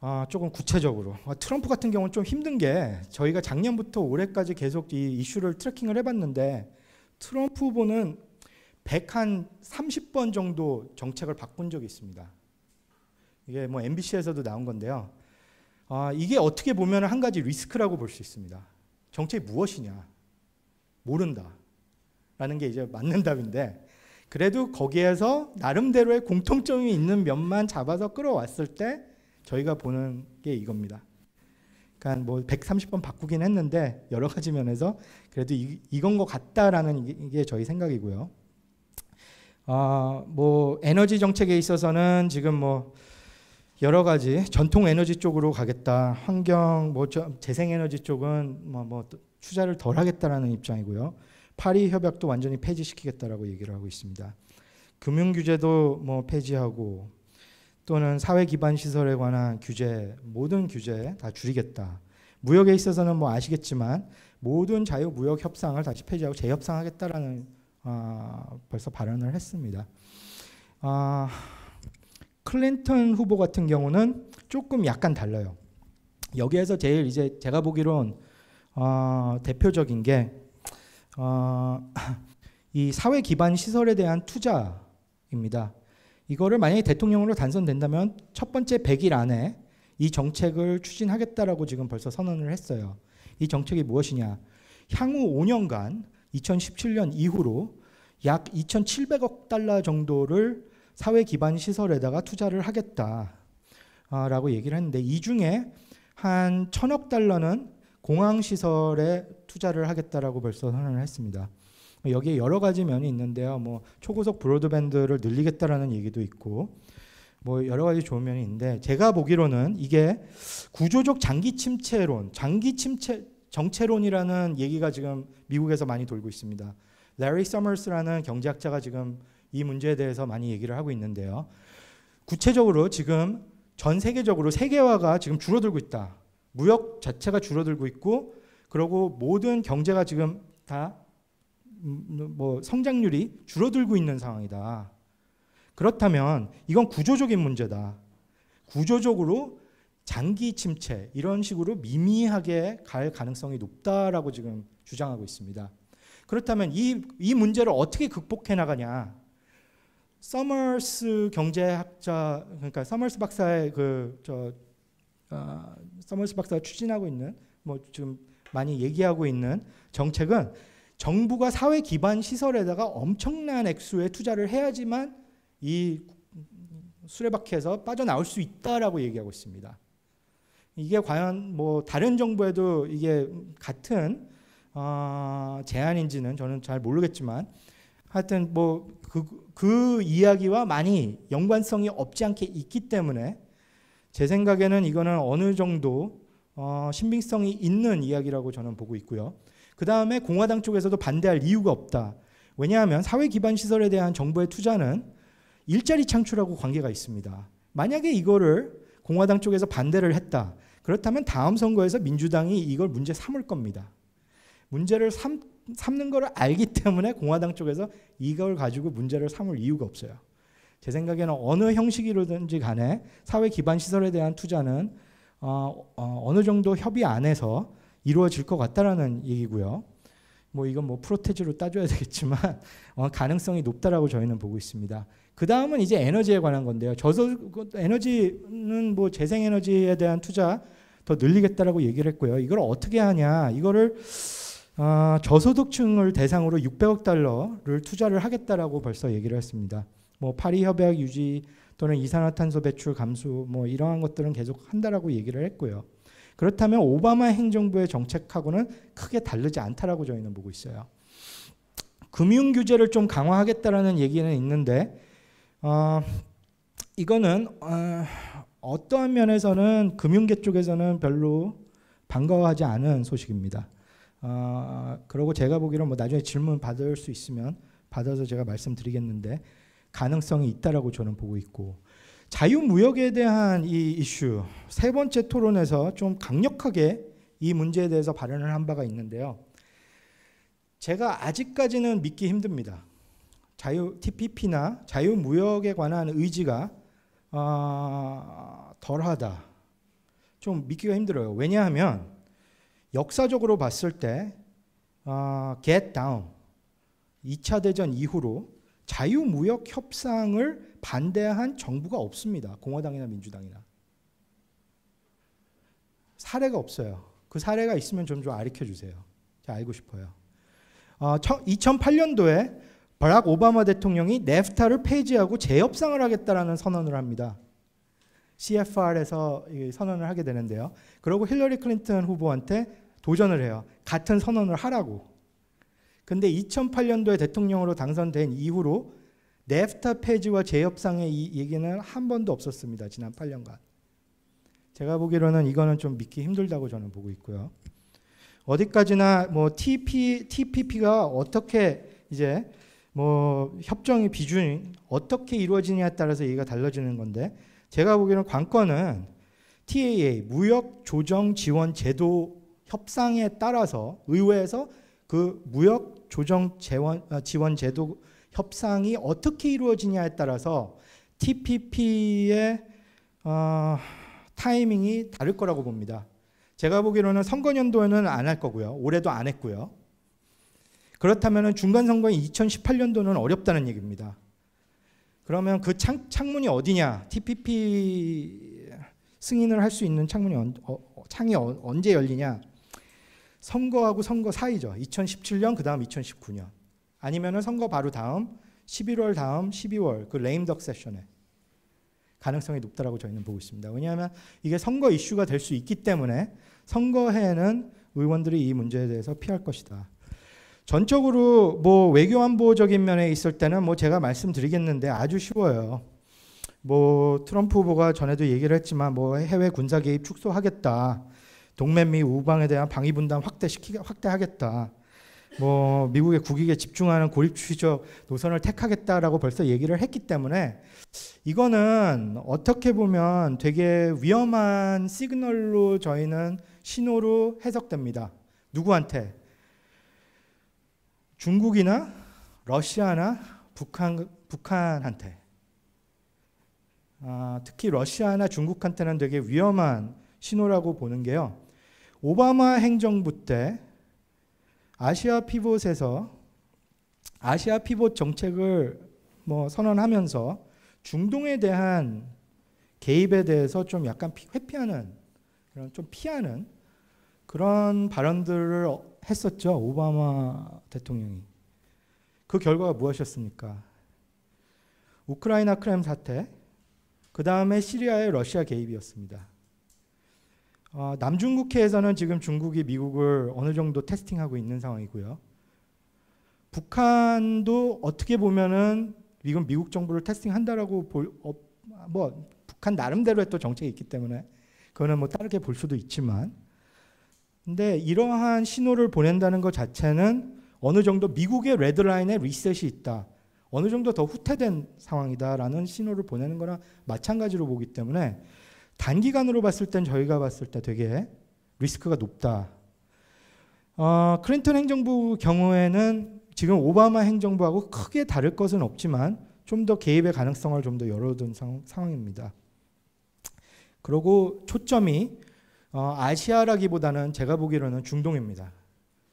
어, 조금 구체적으로 어, 트럼프 같은 경우는 좀 힘든 게 저희가 작년부터 올해까지 계속 이 이슈를 트래킹을 해봤는데 트럼프 후보는 1한 30번 정도 정책을 바꾼 적이 있습니다. 이게 뭐 MBC에서도 나온 건데요. 아, 이게 어떻게 보면 한 가지 리스크라고 볼 수 있습니다. 정책이 무엇이냐? 모른다. 라는 게 이제 맞는 답인데, 그래도 거기에서 나름대로의 공통점이 있는 면만 잡아서 끌어왔을 때 저희가 보는 게 이겁니다. 그러니까 뭐 130번 바꾸긴 했는데 여러 가지 면에서 그래도 이, 건것 같다라는 게 저희 생각이고요. 어, 뭐 에너지 정책에 있어서는 지금 뭐 여러 가지 전통 에너지 쪽으로 가겠다. 환경 뭐 재생 에너지 쪽은 뭐, 뭐 투자를 덜 하겠다라는 입장이고요. 파리 협약도 완전히 폐지시키겠다라고 얘기를 하고 있습니다. 금융 규제도 뭐 폐지하고 또는 사회 기반 시설에 관한 규제 모든 규제 다 줄이겠다. 무역에 있어서는 뭐 아시겠지만 모든 자유 무역 협상을 다시 폐지하고 재협상하겠다라는 어, 벌써 발언을 했습니다. 어, 클린턴 후보 같은 경우는 조금 약간 달라요. 여기에서 제일 이제 제가 보기론 어, 대표적인 게이 사회 기반 시설에 대한 투자입니다. 이거를 만약에 대통령으로 당선된다면 첫 번째 100일 안에 이 정책을 추진하겠다라고 지금 벌써 선언을 했어요. 이 정책이 무엇이냐? 향후 5년간 2017년 이후로 약 2,700억 달러 정도를 사회 기반 시설에다가 투자를 하겠다라고 아, 얘기를 했는데 이 중에 한1 0 0 0억 달러는 공항 시설에 투자를 하겠다라고 벌써 선언을 했습니다. 뭐 여기에 여러 가지 면이 있는데요. 뭐 초고속 브로드밴드를 늘리겠다라는 얘기도 있고 뭐 여러 가지 좋은 면이 있는데 제가 보기로는 이게 구조적 장기 침체론, 장기 침체 정체론이라는 얘기가 지금 미국에서 많이 돌고 있습니다. 레리 서머스라는 경제학자가 지금 이 문제에 대해서 많이 얘기를 하고 있는데요. 구체적으로 지금 전 세계적으로 세계화가 지금 줄어들고 있다. 무역 자체가 줄어들고 있고 그리고 모든 경제가 지금 다뭐 음, 성장률이 줄어들고 있는 상황이다. 그렇다면 이건 구조적인 문제다. 구조적으로 장기 침체 이런 식으로 미미하게 갈 가능성이 높다라고 지금 주장하고 있습니다. 그렇다면 이, 이 문제를 어떻게 극복해 나가냐? 서머스 경제학자 그러니까 서머스 박사의 그저 아, 서머스 박사가 추진하고 있는 뭐 지금 많이 얘기하고 있는 정책은 정부가 사회 기반 시설에다가 엄청난 액수의 투자를 해야지만 이 수레바퀴에서 빠져나올 수 있다라고 얘기하고 있습니다. 이게 과연 뭐 다른 정부에도 이게 같은 어, 제안인지는 저는 잘 모르겠지만 하여튼 뭐그 그 이야기와 많이 연관성이 없지 않게 있기 때문에 제 생각에는 이거는 어느 정도 어, 신빙성이 있는 이야기라고 저는 보고 있고요. 그 다음에 공화당 쪽에서도 반대할 이유가 없다. 왜냐하면 사회 기반 시설에 대한 정부의 투자는 일자리 창출하고 관계가 있습니다. 만약에 이거를 공화당 쪽에서 반대를 했다. 그렇다면 다음 선거에서 민주당이 이걸 문제 삼을 겁니다. 문제를 삼, 삼는 걸 알기 때문에 공화당 쪽에서 이걸 가지고 문제를 삼을 이유가 없어요. 제 생각에는 어느 형식이든지 간에 사회 기반 시설에 대한 투자는 어, 어, 느 정도 협의 안에서 이루어질 것 같다라는 얘기고요. 뭐 이건 뭐 프로테즈로 따져야 되겠지만 [laughs] 어, 가능성이 높다라고 저희는 보고 있습니다. 그 다음은 이제 에너지에 관한 건데요. 저소 에너지는 뭐 재생에너지에 대한 투자 더 늘리겠다라고 얘기를 했고요. 이걸 어떻게 하냐? 이거를 어, 저소득층을 대상으로 600억 달러를 투자를 하겠다라고 벌써 얘기를 했습니다. 뭐 파리 협약 유지 또는 이산화탄소 배출 감소 뭐 이러한 것들은 계속 한다라고 얘기를 했고요. 그렇다면 오바마 행정부의 정책하고는 크게 다르지 않다라고 저희는 보고 있어요. 금융 규제를 좀 강화하겠다라는 얘기는 있는데 어, 이거는 어, 어떠한 면에서는 금융계 쪽에서는 별로 반가워하지 않은 소식입니다. 어, 그리고 제가 보기로는 뭐 나중에 질문 받을 수 있으면 받아서 제가 말씀드리겠는데 가능성이 있다라고 저는 보고 있고 자유무역에 대한 이 이슈 세 번째 토론에서 좀 강력하게 이 문제에 대해서 발언을 한 바가 있는데요. 제가 아직까지는 믿기 힘듭니다. 자유 TPP나 자유무역에 관한 의지가 아, 덜하다. 좀 믿기가 힘들어요. 왜냐하면 역사적으로 봤을 때 아, get down 2차 대전 이후로 자유무역 협상을 반대한 정부가 없습니다. 공화당이나 민주당이나. 사례가 없어요. 그 사례가 있으면 좀좀 알려 주세요. 제가 알고 싶어요. 어, 2008년도에 바락 오바마 대통령이 네프타를 폐지하고 재협상을 하겠다라는 선언을 합니다. CFR에서 선언을 하게 되는데요. 그리고 힐러리 클린턴 후보한테 도전을 해요. 같은 선언을 하라고. 근데 2008년도에 대통령으로 당선된 이후로 네프타 폐지와 재협상의 이 얘기는 한 번도 없었습니다. 지난 8년간. 제가 보기로는 이거는 좀 믿기 힘들다고 저는 보고 있고요. 어디까지나 뭐 TP, TPP가 어떻게 이제 뭐 협정의 비준이 어떻게 이루어지느냐에 따라서 얘기가 달라지는 건데 제가 보기에는 관건은 TAA 무역 조정 지원 제도 협상에 따라서 의회에서 그 무역 조정 재원, 아, 지원 제도 협상이 어떻게 이루어지냐에 따라서 TPP의 어, 타이밍이 다를 거라고 봅니다. 제가 보기로는 선거연도에는 안 할 거고요. 올해도 안 했고요. 그렇다면 중간 선거인 2018년도는 어렵다는 얘기입니다. 그러면 그 창, 문이 어디냐? TPP 승인을 할 수 있는 창문이 언, 어, 어 창이 어, 언제 열리냐? 선거하고 선거 사이죠. 2017년 그다음 2019년. 아니면은 선거 바로 다음 11월 다음 12월 그 레임덕 세션에 가능성이 높다라고 저희는 보고 있습니다. 왜냐하면 이게 선거 이슈가 될 수 있기 때문에 선거해에는 의원들이 이 문제에 대해서 피할 것이다. 전적으로 뭐 외교안보적인 면에 있을 때는 뭐 제가 말씀드리겠는데 아주 쉬워요. 뭐 트럼프 후보가 전에도 얘기를 했지만 뭐 해외 군사 개입 축소하겠다. 동맹미 우방에 대한 방위 분담 확대시키 확대하겠다. 뭐 미국의 국익에 집중하는 고립주의적 노선을 택하겠다라고 벌써 얘기를 했기 때문에 이거는 어떻게 보면 되게 위험한 시그널로 저희는 신호로 해석됩니다. 누구한테? 중국이나 러시아나 북한, 북한한테 아, 특히 러시아나 중국한테는 되게 위험한 신호라고 보는 게요. 오바마 행정부 때 아시아 피봇에서 아시아 피봇 정책을 뭐 선언하면서 중동에 대한 개입에 대해서 좀 약간 회피하는 그런 좀 피하는 그런 발언들을 했었죠. 오바마 대통령이. 그 결과가 무엇이었습니까? 우크라이나 크렘 사태, 그 다음에 시리아의 러시아 개입이었습니다. 어, 남중국해에서는 지금 중국이 미국을 어느 정도 테스팅하고 있는 상황이고요. 북한도 어떻게 보면은 미국 미국 정부를 테스팅한다라고 볼, 어, 뭐 북한 나름대로의 또 정책이 있기 때문에 그거는 뭐 다르게 볼 수도 있지만, 근데 이러한 신호를 보낸다는 것 자체는 어느 정도 미국의 레드라인에 리셋이 있다. 어느 정도 더 후퇴된 상황이다라는 신호를 보내는 거나 마찬가지로 보기 때문에 단기간으로 봤을 땐 저희가 봤을 때 되게 리스크가 높다. 어, 클린턴 행정부 경우에는 지금 오바마 행정부하고 크게 다를 것은 없지만 좀 더 개입의 가능성을 좀 더 열어둔 상, 황입니다 그리고 초점이 어, 아시아라기보다는 제가 보기로는 중동입니다.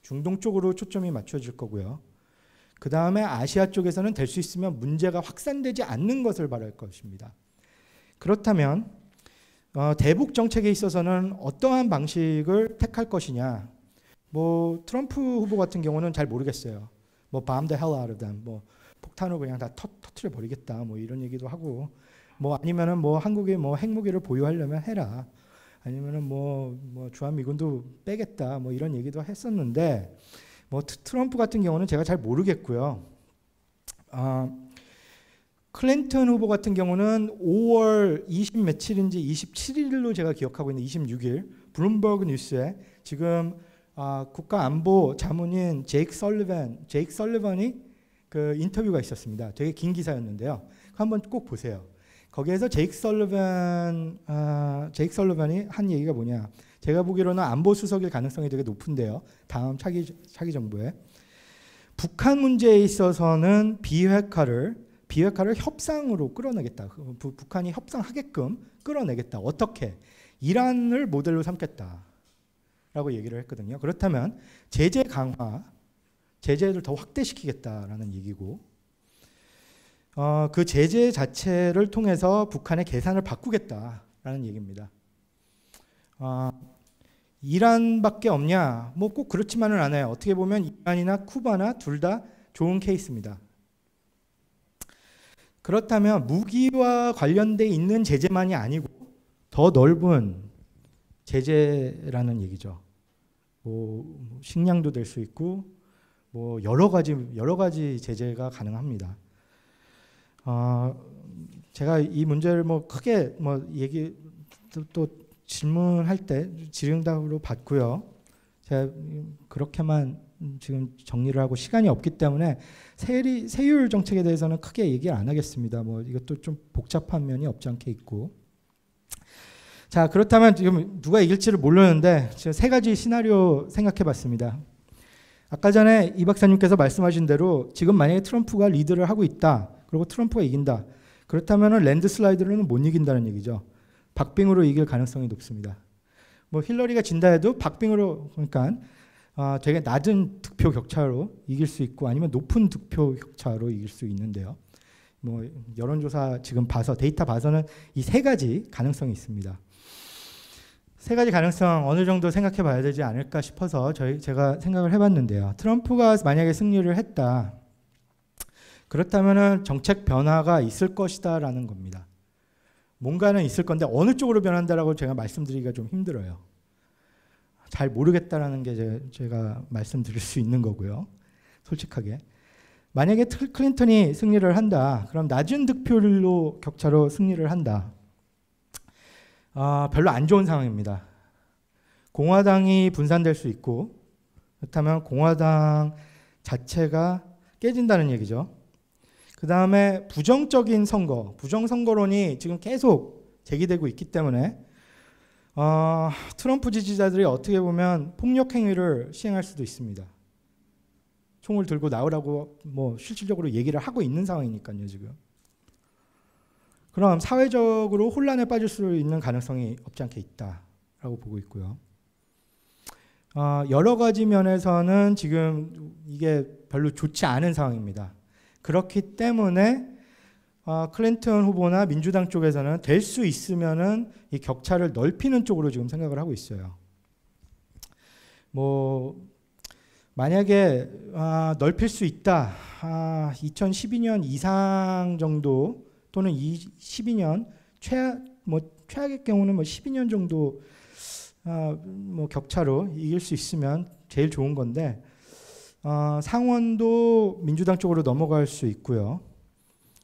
중동 쪽으로 초점이 맞춰질 거고요. 그 다음에 아시아 쪽에서는 될 수 있으면 문제가 확산되지 않는 것을 바랄 것입니다. 그렇다면 어, 대북 정책에 있어서는 어떠한 방식을 택할 것이냐? 뭐 트럼프 후보 같은 경우는 잘 모르겠어요. 뭐 bomb the hell out of them. 뭐폭탄으로 그냥 다 터, 터트려 버리겠다. 뭐 이런 얘기도 하고 뭐 아니면은 뭐 한국이 뭐 핵무기를 보유하려면 해라. 아니면은 뭐, 뭐 주한미군도 빼겠다 뭐 이런 얘기도 했었는데 뭐 트럼프 같은 경우는 제가 잘 모르겠고요. 아, 클린턴 후보 같은 경우는 5월 20 며칠인지 27일로 제가 기억하고 있는 26일 블룸버그 뉴스에 지금 아, 국가안보 자문인 제이크 설리반 제이크 설리반이 그 인터뷰가 있었습니다. 되게 긴 기사였는데요. 한번 꼭 보세요. 거기에서 제익 설로반 아, 제익 설로반이 한 얘기가 뭐냐? 제가 보기로는 안보 수석일 가능성이 되게 높은데요. 다음 차기 차기 정부에 북한 문제에 있어서는 비핵화를 비핵화를 협상으로 끌어내겠다. 부, 그 북한이 협상하게끔 끌어내겠다. 어떻게? 이란을 모델로 삼겠다. 라고 얘기를 했거든요. 그렇다면 제재 강화, 제재를 더 확대시키겠다라는 얘기고 어, 그 제재 자체를 통해서 북한의 계산을 바꾸겠다라는 얘기입니다. 어, 이란밖에 없냐? 뭐 꼭 그렇지만은 않아요. 어떻게 보면 이란이나 쿠바나 둘 다 좋은 케이스입니다. 그렇다면 무기와 관련돼 있는 제재만이 아니고 더 넓은 제재라는 얘기죠. 뭐 식량도 될 수 있고 뭐 여러 가지 여러 가지 제재가 가능합니다. 어, 제가 이 문제를 뭐 크게 뭐 얘기 또, 또 질문할 때 질의응답으로 받고요. 제가 그렇게만 지금 정리를 하고 시간이 없기 때문에 세리, 세율 정책에 대해서는 크게 얘기를 안 하겠습니다. 뭐 이것도 좀 복잡한 면이 없지 않게 있고. 자, 그렇다면 지금 누가 이길지를 모르는데 지금 세 가지 시나리오 생각해 봤습니다. 아까 전에 이 박사님께서 말씀하신 대로 지금 만약에 트럼프가 리드를 하고 있다. 그리고 트럼프가 이긴다. 그렇다면 랜드슬라이드로는 못 이긴다는 얘기죠. 박빙으로 이길 가능성이 높습니다. 뭐 힐러리가 진다 해도 박빙으로 그러니까 아, 되게 낮은 득표 격차로 이길 수 있고 아니면 높은 득표 격차로 이길 수 있는데요. 뭐 여론조사 지금 봐서 데이터 봐서는 이 세 가지 가능성이 있습니다. 세 가지 가능성 어느 정도 생각해 봐야 되지 않을까 싶어서 저희 제가 생각을 해봤는데요. 트럼프가 만약에 승리를 했다. 그렇다면 정책 변화가 있을 것이다라는 겁니다. 뭔가는 있을 건데 어느 쪽으로 변한다라고 제가 말씀드리기가 좀 힘들어요. 잘 모르겠다라는 게 제, 가 말씀드릴 수 있는 거고요. 솔직하게. 만약에 클린턴이 승리를 한다. 그럼 낮은 득표율로 격차로 승리를 한다. 아, 별로 안 좋은 상황입니다. 공화당이 분산될 수 있고 그렇다면 공화당 자체가 깨진다는 얘기죠. 그 다음에 부정적인 선거, 부정선거론이 지금 계속 제기되고 있기 때문에 어, 트럼프 지지자들이 어떻게 보면 폭력 행위를 시행할 수도 있습니다. 총을 들고 나오라고 뭐 실질적으로 얘기를 하고 있는 상황이니까요, 지금. 그럼 사회적으로 혼란에 빠질 수 있는 가능성이 없지 않게 있다라고 보고 있고요. 어, 여러 가지 면에서는 지금 이게 별로 좋지 않은 상황입니다. 그렇기 때문에 어, 클린턴 후보나 민주당 쪽에서는 될 수 있으면은 이 격차를 넓히는 쪽으로 지금 생각을 하고 있어요. 뭐 만약에 아, 넓힐 수 있다. 아, 2012년 이상 정도 또는 12년 최뭐 최악의 경우는 뭐 12년 정도 아, 뭐 격차로 이길 수 있으면 제일 좋은 건데 어, 상원도 민주당 쪽으로 넘어갈 수 있고요.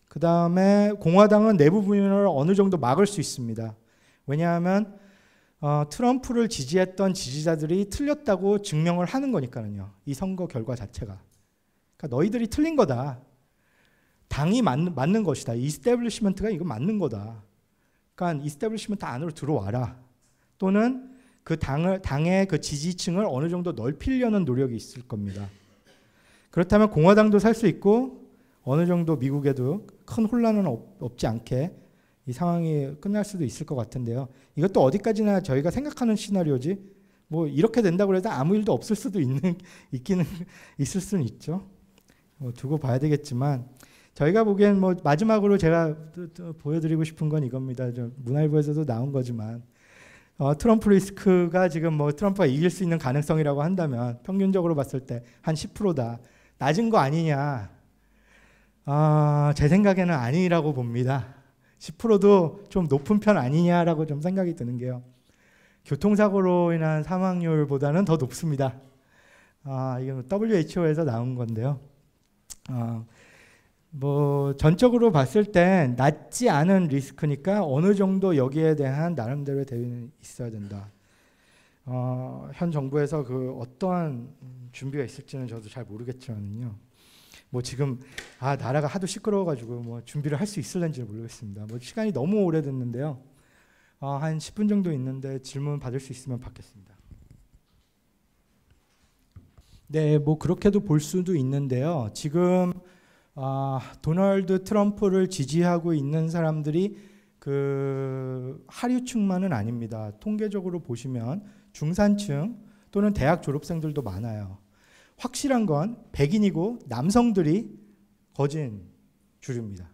그 다음에 공화당은 내부 분열을 어느 정도 막을 수 있습니다. 왜냐하면 어, 트럼프를 지지했던 지지자들이 틀렸다고 증명을 하는 거니까요. 이 선거 결과 자체가. 그러니까 너희들이 틀린 거다. 당이 맞, 맞는 것이다. 이스테블리시먼트가 이거 맞는 거다. 그러니까 이스테블리시먼트 안으로 들어와라. 또는 그 당을 당의 그 지지층을 어느 정도 넓히려는 노력이 있을 겁니다. 그렇다면 공화당도 살 수 있고 어느 정도 미국에도 큰 혼란은 없, 지 않게 이 상황이 끝날 수도 있을 것 같은데요. 이것도 어디까지나 저희가 생각하는 시나리오지 뭐 이렇게 된다고 해도 아무 일도 없을 수도 있는 [laughs] 있기는 [laughs] 있을 수는 있죠. 뭐 두고 봐야 되겠지만 저희가 보기엔 뭐 마지막으로 제가 또, 또 보여드리고 싶은 건 이겁니다. 문화일보에서도 나온 거지만 어, 트럼프 리스크가 지금 뭐 트럼프가 이길 수 있는 가능성이라고 한다면 평균적으로 봤을 때 한 10%다. 낮은 거 아니냐. 아, 제 생각에는 아니라고 봅니다. 10%도 좀 높은 편 아니냐라고 좀 생각이 드는 게요. 교통사고로 인한 사망률보다는 더 높습니다. 아, 이건 WHO에서 나온 건데요. 아, 뭐 전적으로 봤을 땐 낮지 않은 리스크니까 어느 정도 여기에 대한 나름대로 대응이 있어야 된다. 어, 현 정부에서 그 어떠한 준비가 있을지는 저도 잘 모르겠지만요. 뭐 지금 아 나라가 하도 시끄러워가지고 뭐 준비를 할 수 있을는지 모르겠습니다. 뭐 시간이 너무 오래됐는데요. 아, 한 10분 정도 있는데 질문 받을 수 있으면 받겠습니다. 네, 뭐 그렇게도 볼 수도 있는데요. 지금 아, 도널드 트럼프를 지지하고 있는 사람들이 그 하류층만은 아닙니다. 통계적으로 보시면 중산층 또는 대학 졸업생들도 많아요. 확실한 건 백인이고 남성들이 거진 줄입니다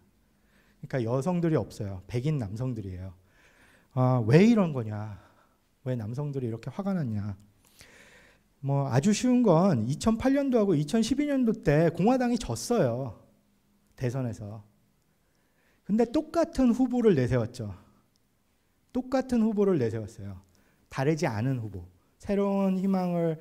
그러니까 여성들이 없어요. 백인 남성들이에요. 아, 왜 이런 거냐? 왜 남성들이 이렇게 화가 났냐? 뭐 아주 쉬운 건 2008년도하고 2012년도 때 공화당이 졌어요. 대선에서. 근데 똑같은 후보를 내세웠죠. 똑같은 후보를 내세웠어요. 다르지 않은 후보, 새로운 희망을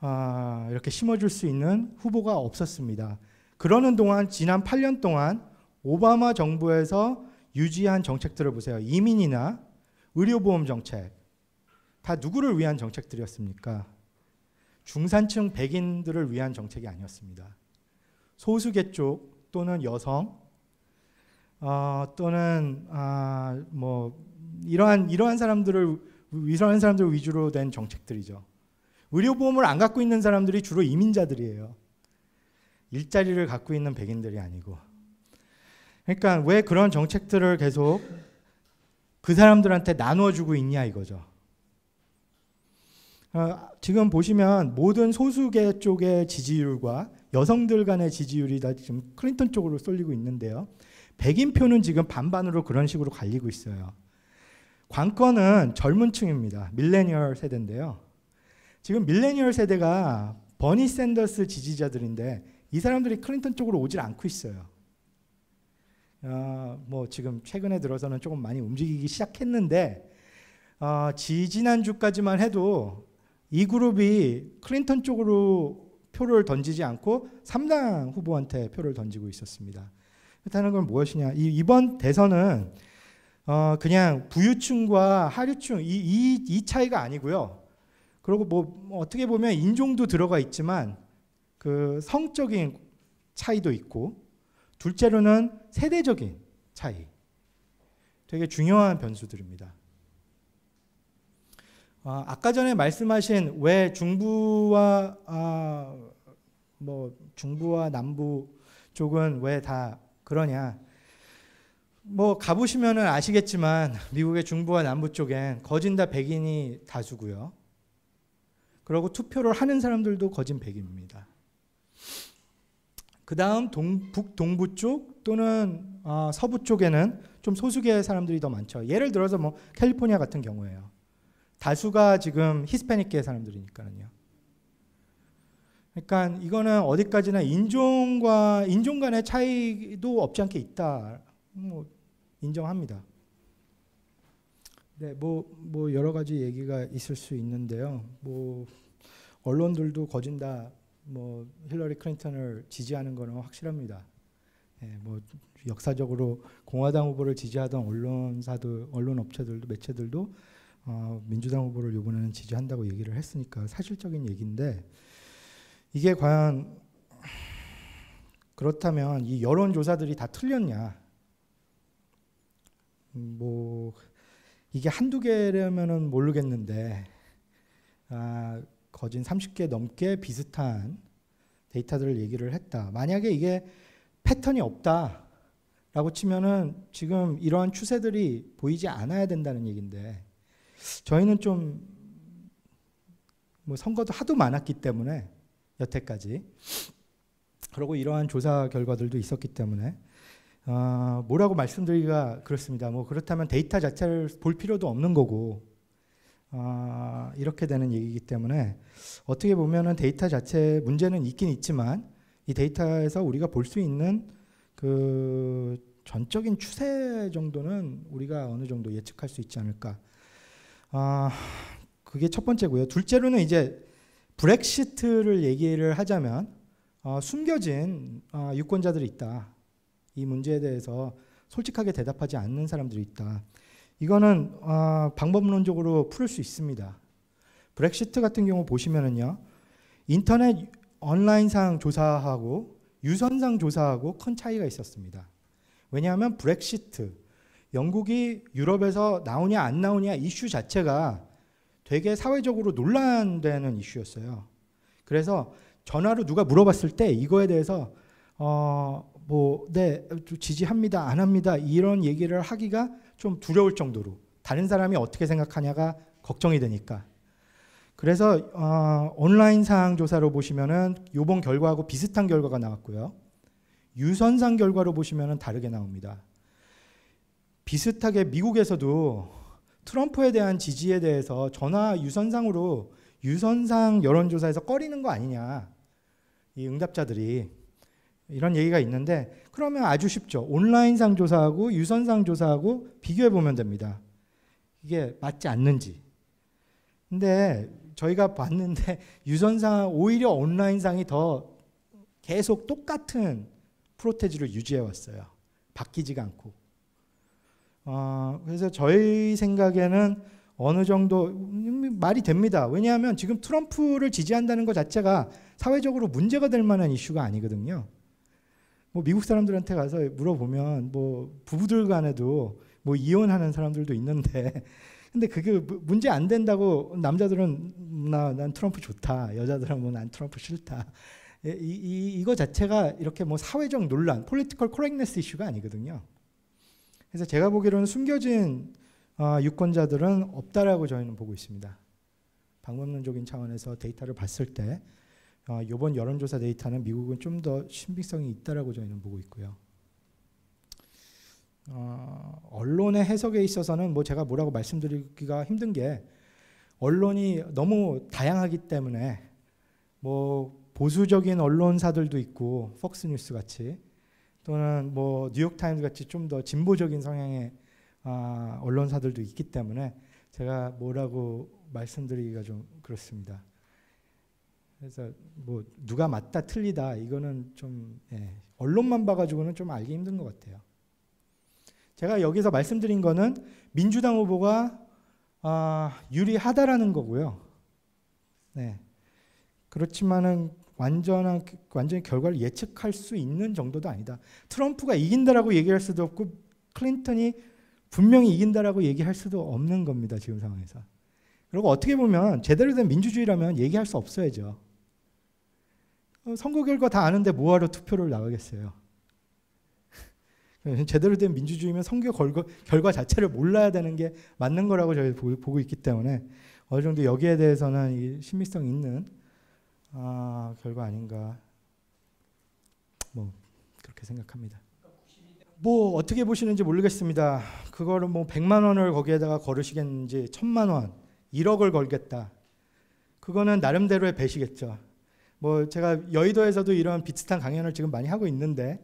어, 이렇게 심어줄 수 있는 후보가 없었습니다. 그러는 동안 지난 8년 동안 오바마 정부에서 유지한 정책들을 보세요. 이민이나 의료보험 정책 다 누구를 위한 정책들이었습니까? 중산층 백인들을 위한 정책이 아니었습니다. 소수계 쪽 또는 여성 어, 또는 아, 뭐 이러한 이러한 사람들을 위선한 사람들 위주로 된 정책들이죠. 의료보험을 안 갖고 있는 사람들이 주로 이민자들이에요. 일자리를 갖고 있는 백인들이 아니고. 그러니까 왜 그런 정책들을 계속 그 사람들한테 나눠주고 있냐 이거죠. 어, 지금 보시면 모든 소수계 쪽의 지지율과 여성들 간의 지지율이 다 지금 클린턴 쪽으로 쏠리고 있는데요. 백인 표는 지금 반반으로 그런 식으로 갈리고 있어요. 관건은 젊은 층입니다. 밀레니얼 세대인데요. 지금 밀레니얼 세대가 버니 샌더스 지지자들인데 이 사람들이 클린턴 쪽으로 오질 않고 있어요. 어, 뭐 지금 최근에 들어서는 조금 많이 움직이기 시작했는데 어, 지지난 주까지만 해도 이 그룹이 클린턴 쪽으로 표를 던지지 않고 3당 후보한테 표를 던지고 있었습니다. 그렇다는 건 무엇이냐? 이, 이번 대선은 어, 그냥 부유층과 하류층 이, 이, 이 차이가 아니고요. 그리고 뭐, 뭐 어떻게 보면 인종도 들어가 있지만 그 성적인 차이도 있고 둘째로는 세대적인 차이 되게 중요한 변수들입니다. 아, 아까 전에 말씀하신 왜 중부와 아, 뭐 중부와 남부 쪽은 왜 다 그러냐 뭐 가보시면은 아시겠지만 미국의 중부와 남부 쪽엔 거진 다 백인이 다수고요. 그리고 투표를 하는 사람들도 거진 백인입니다. 그 다음 북동부 쪽 또는 어, 서부 쪽에는 좀 소수계 사람들이 더 많죠. 예를 들어서 뭐 캘리포니아 같은 경우에요. 다수가 지금 히스패닉계 사람들이니까요. 그러니까 이거는 어디까지나 인종과 인종 간의 차이도 없지 않게 있다. 뭐 인정합니다. 네, 뭐, 뭐 여러 가지 얘기가 있을 수 있는데요. 뭐 언론들도 거진다 뭐 힐러리 클린턴을 지지하는 거는 확실합니다. 예, 뭐 역사적으로 공화당 후보를 지지하던 언론사도 언론 업체들도 매체들도 어, 민주당 후보를 이번에는 지지한다고 얘기를 했으니까 사실적인 얘기인데 이게 과연 그렇다면 이 여론 조사들이 다 틀렸냐? 뭐 이게 한두 개라면은 모르겠는데 아, 거진 30개 넘게 비슷한 데이터들을 얘기를 했다. 만약에 이게 패턴이 없다. 라고 치면은 지금 이러한 추세들이 보이지 않아야 된다는 얘기데 저희는 좀 뭐 선거도 하도 많았기 때문에 여태까지 그리고 이러한 조사 결과들도 있었기 때문에 어, 뭐라고 말씀드리기가 그렇습니다. 뭐 그렇다면 데이터 자체를 볼 필요도 없는 거고 어, 이렇게 되는 얘기이기 때문에 어떻게 보면은 데이터 자체 문제는 있긴 있지만 이 데이터에서 우리가 볼 수 있는 그 전적인 추세 정도는 우리가 어느 정도 예측할 수 있지 않을까. 아, 그게 첫 번째고요. 둘째로는 이제 브렉시트를 얘기를 하자면 어, 숨겨진 어, 유권자들이 있다. 이 문제에 대해서 솔직하게 대답하지 않는 사람들이 있다. 이거는 어, 방법론적으로 풀 수 있습니다. 브렉시트 같은 경우 보시면은요. 인터넷 온라인상 조사하고 유선상 조사하고 큰 차이가 있었습니다. 왜냐하면 브렉시트 영국이 유럽에서 나오냐 안 나오냐 이슈 자체가 되게 사회적으로 논란되는 이슈였어요. 그래서 전화로 누가 물어봤을 때 이거에 대해서 어, 뭐, 네, 지지합니다, 안 합니다, 이런 얘기를 하기가 좀 두려울 정도로 다른 사람이 어떻게 생각하냐가 걱정이 되니까. 그래서 어, 온라인 사항 조사로 보시면은 요번 결과하고 비슷한 결과가 나왔고요. 유선상 결과로 보시면은 다르게 나옵니다. 비슷하게 미국에서도 트럼프에 대한 지지에 대해서 전화 유선상으로 유선상 여론조사에서 꺼리는 거 아니냐. 이 응답자들이 이런 얘기가 있는데 그러면 아주 쉽죠. 온라인상 조사하고 유선상 조사하고 비교해 보면 됩니다. 이게 맞지 않는지. 근데 저희가 봤는데 [laughs] 유선상 오히려 온라인상이 더 계속 똑같은 프로테지를 유지해 왔어요. 바뀌지가 않고. 어, 그래서 저희 생각에는 어느 정도 말이 됩니다. 왜냐하면 지금 트럼프를 지지한다는 것 자체가 사회적으로 문제가 될 만한 이슈가 아니거든요. 뭐 미국 사람들한테 가서 물어보면 뭐 부부들 간에도 뭐 이혼하는 사람들도 있는데 [laughs] 근데 그게 문제 안 된다고 남자들은 나 난 트럼프 좋다 여자들은 뭐 난 트럼프 싫다 예, 이, 이 이거 자체가 이렇게 뭐 사회적 논란 폴리티컬 코렉네스 이슈가 아니거든요. 그래서 제가 보기로는 숨겨진 어, 유권자들은 없다라고 저희는 보고 있습니다. 방법론적인 차원에서 데이터를 봤을 때 어, 아, 이번 여론조사 데이터는 미국은 좀 더 신빙성이 있다라고 저희는 보고 있고요. 어, 언론의 해석에 있어서는 뭐 제가 뭐라고 말씀드리기가 힘든 게 언론이 너무 다양하기 때문에 뭐 보수적인 언론사들도 있고 폭스뉴스 같이 또는 뭐 뉴욕타임즈 같이 좀 더 진보적인 성향의 아, 언론사들도 있기 때문에 제가 뭐라고 말씀드리기가 좀 그렇습니다. 그래서 뭐 누가 맞다 틀리다 이거는 좀 예, 언론만 봐가지고는 좀 알기 힘든 것 같아요. 제가 여기서 말씀드린 거는 민주당 후보가 아, 유리하다라는 거고요. 네. 그렇지만은 완전한 완전히 결과를 예측할 수 있는 정도도 아니다. 트럼프가 이긴다라고 얘기할 수도 없고 클린턴이 분명히 이긴다라고 얘기할 수도 없는 겁니다. 지금 상황에서. 그리고 어떻게 보면 제대로 된 민주주의라면 얘기할 수 없어야죠. 어, 선거 결과 다 아는데 뭐하러 투표를 나가겠어요. [laughs] 제대로 된 민주주의면 선거 결과, 결과 자체를 몰라야 되는 게 맞는 거라고 저희 보고 있기 때문에 어느 정도 여기에 대해서는 신빙성 있는 아, 결과 아닌가 뭐 그렇게 생각합니다. 뭐 어떻게 보시는지 모르겠습니다. 그거를 뭐 100만 원을 거기에다가 걸으시겠는지 1000만 원 1억을 걸겠다. 그거는 나름대로의 배시겠죠. 뭐 제가 여의도에서도 이런 비슷한 강연을 지금 많이 하고 있는데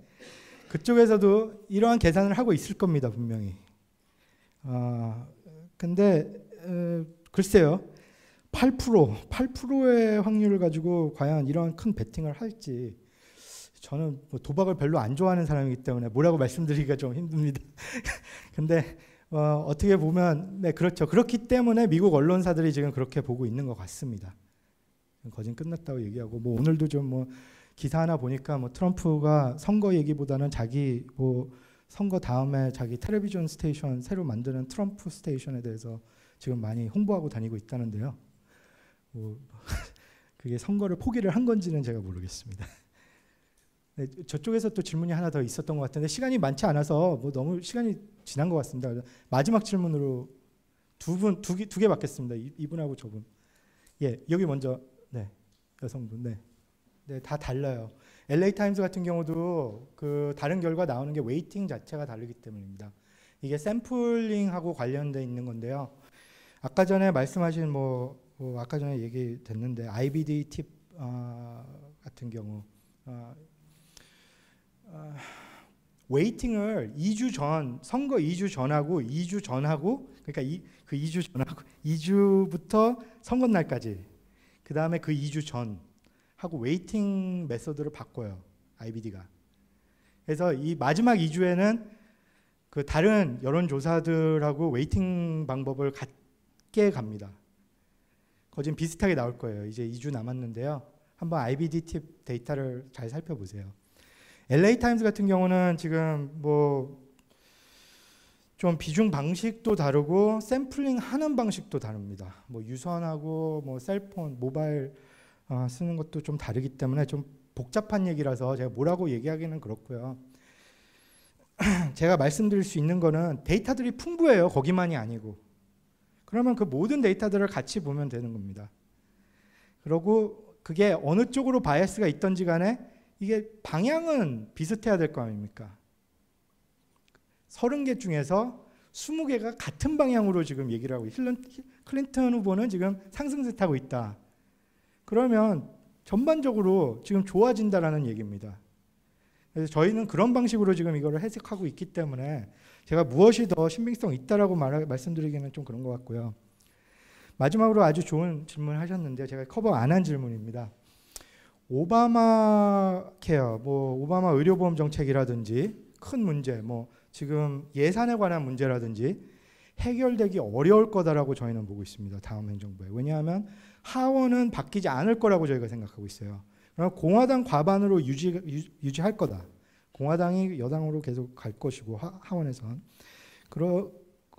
그쪽에서도 이러한 계산을 하고 있을 겁니다 분명히. 아 근데 에, 어, 글쎄요 8% 8%의 확률을 가지고 과연 이러한 큰 베팅을 할지 저는 뭐 도박을 별로 안 좋아하는 사람이기 때문에 뭐라고 말씀드리기가 좀 힘듭니다. [laughs] 근데 어, 어떻게 보면 네 그렇죠. 그렇기 때문에 미국 언론사들이 지금 그렇게 보고 있는 것 같습니다. 거진 끝났다고 얘기하고 뭐 오늘도 좀 뭐 기사 하나 보니까 뭐 트럼프가 선거 얘기보다는 자기 뭐 선거 다음에 자기 텔레비전 스테이션 새로 만드는 트럼프 스테이션에 대해서 지금 많이 홍보하고 다니고 있다는데요. 뭐 [laughs] 그게 선거를 포기를 한 건지는 제가 모르겠습니다. 네, 저쪽에서 또 질문이 하나 더 있었던 것 같은데 시간이 많지 않아서 뭐 너무 시간이 지난 것 같습니다. 마지막 질문으로 두 분두개두개 받겠습니다. 이, 분하고 저분. 예, 여기 먼저 네 여성분 네. 네, 다 달라요. LA 타임즈 같은 경우도 그 다른 결과 나오는 게 웨이팅 자체가 다르기 때문입니다. 이게 샘플링하고 관련돼 있는 건데요. 아까 전에 말씀하신 뭐, 뭐 아까 전에 얘기 됐는데 IBD 팁 어, 같은 경우 어, 아, 웨이팅을 2주 전 선거 2주 전하고 2주 전하고 그러니까 이, 그 2주 전하고 2주부터 선거 날까지 그 다음에 그 2주 전 하고 웨이팅 메서드를 바꿔요 IBD가. 그래서 이 마지막 2주에는 그 다른 여론조사들하고 웨이팅 방법을 같게 갑니다. 거진 비슷하게 나올 거예요. 이제 2주 남았는데요. 한번 IBD 팁 데이터를 잘 살펴보세요. LA 타임즈 같은 경우는 지금 뭐 좀 비중 방식도 다르고 샘플링 하는 방식도 다릅니다. 뭐 유선하고 뭐 셀폰, 모바일 어, 쓰는 것도 좀 다르기 때문에 좀 복잡한 얘기라서 제가 뭐라고 얘기하기는 그렇고요. [clears throat] 제가 말씀드릴 수 있는 거는 데이터들이 풍부해요. 거기만이 아니고. 그러면 그 모든 데이터들을 같이 보면 되는 겁니다. 그리고 그게 어느 쪽으로 바이어스가 있던지 간에 이게 방향은 비슷해야 될 거 아닙니까? 30개 중에서 20개가 같은 방향으로 지금 얘기를 하고 힐런, 클린턴 후보는 지금 상승세 타고 있다. 그러면 전반적으로 지금 좋아진다라는 얘기입니다. 그래서 저희는 그런 방식으로 지금 이거를 해석하고 있기 때문에 제가 무엇이 더 신빙성 있다라고 말, 말씀드리기는 좀 그런 것 같고요. 마지막으로 아주 좋은 질문 하셨는데 제가 커버 안 한 질문입니다. 오바마 케어, 뭐 오바마 의료보험 정책이라든지 큰 문제, 뭐 지금 예산에 관한 문제라든지 해결되기 어려울 거다라고 저희는 보고 있습니다. 다음 행정부에. 왜냐하면 하원은 바뀌지 않을 거라고 저희가 생각하고 있어요. 그럼 공화당 과반으로 유지, 유지 할 거다. 공화당이 여당으로 계속 갈 것이고 하, 원에선 그러,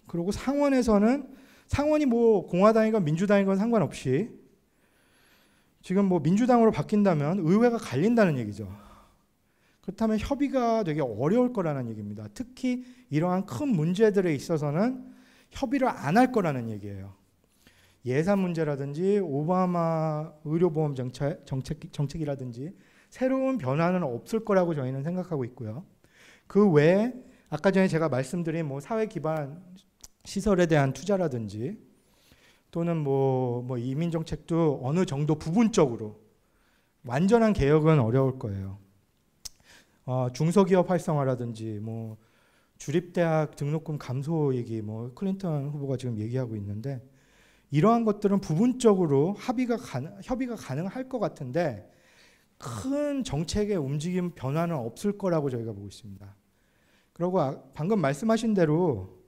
그리고 상원에서는 상원이 뭐 공화당이건 민주당이건 상관없이 지금 뭐 민주당으로 바뀐다면 의회가 갈린다는 얘기죠. 그렇다면 협의가 되게 어려울 거라는 얘기입니다. 특히 이러한 큰 문제들에 있어서는 협의를 안 할 거라는 얘기예요. 예산 문제라든지 오바마 의료보험 정책, 정책, 정책이라든지 새로운 변화는 없을 거라고 저희는 생각하고 있고요. 그 외에 아까 전에 제가 말씀드린 뭐 사회 기반 시설에 대한 투자라든지 또는 뭐, 뭐 이민 정책도 어느 정도 부분적으로 완전한 개혁은 어려울 거예요. 어, 중소기업 활성화라든지 뭐 주립대학 등록금 감소 얘기 뭐 클린턴 후보가 지금 얘기하고 있는데 이러한 것들은 부분적으로 합의가 가능, 협의가 가능할 것 같은데 큰 정책의 움직임 변화는 없을 거라고 저희가 보고 있습니다. 그리고 아, 방금 말씀하신 대로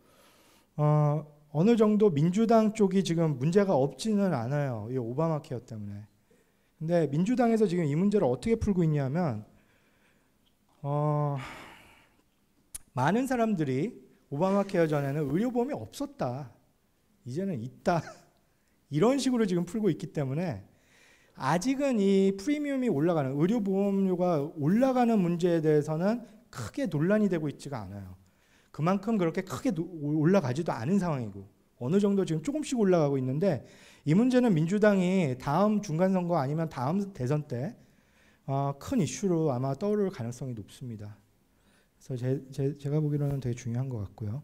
어, 어느 정도 민주당 쪽이 지금 문제가 없지는 않아요. 이 오바마 케어 때문에. 근데 민주당에서 지금 이 문제를 어떻게 풀고 있냐면 어, 많은 사람들이 오바마 케어 전에는 의료보험이 없었다. 이제는 있다. [laughs] 이런 식으로 지금 풀고 있기 때문에 아직은 이 프리미엄이 올라가는 의료보험료가 올라가는 문제에 대해서는 크게 논란이 되고 있지가 않아요. 그만큼 그렇게 크게 올라가지도 않은 상황이고 어느 정도 지금 조금씩 올라가고 있는데 이 문제는 민주당이 다음 중간선거 아니면 다음 대선 때큰 어 이슈로 아마 떠오를 가능성이 높습니다. 그래서 제, 제, 제가 보기로는 되게 중요한 것 같고요.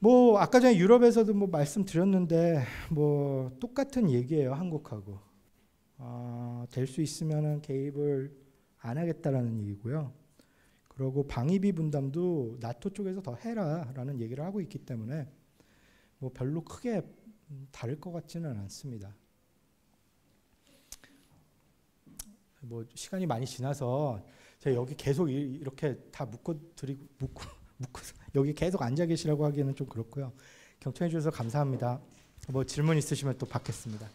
뭐 아까 전에 유럽에서도 뭐 말씀드렸는데 뭐 똑같은 얘기예요 한국하고 어, 될수 있으면은 개입을 안 하겠다라는 얘기고요. 그리고 방위비 분담도 나토 쪽에서 더 해라라는 얘기를 하고 있기 때문에 뭐 별로 크게 다를 것 같지는 않습니다. 뭐 시간이 많이 지나서 제가 여기 계속 이렇게 다 묶어 드리고 묶고 묶고 여기 계속 앉아 계시라고 하기에는 좀 그렇고요. 경청해 주셔서 감사합니다. 뭐 질문 있으시면 또 받겠습니다.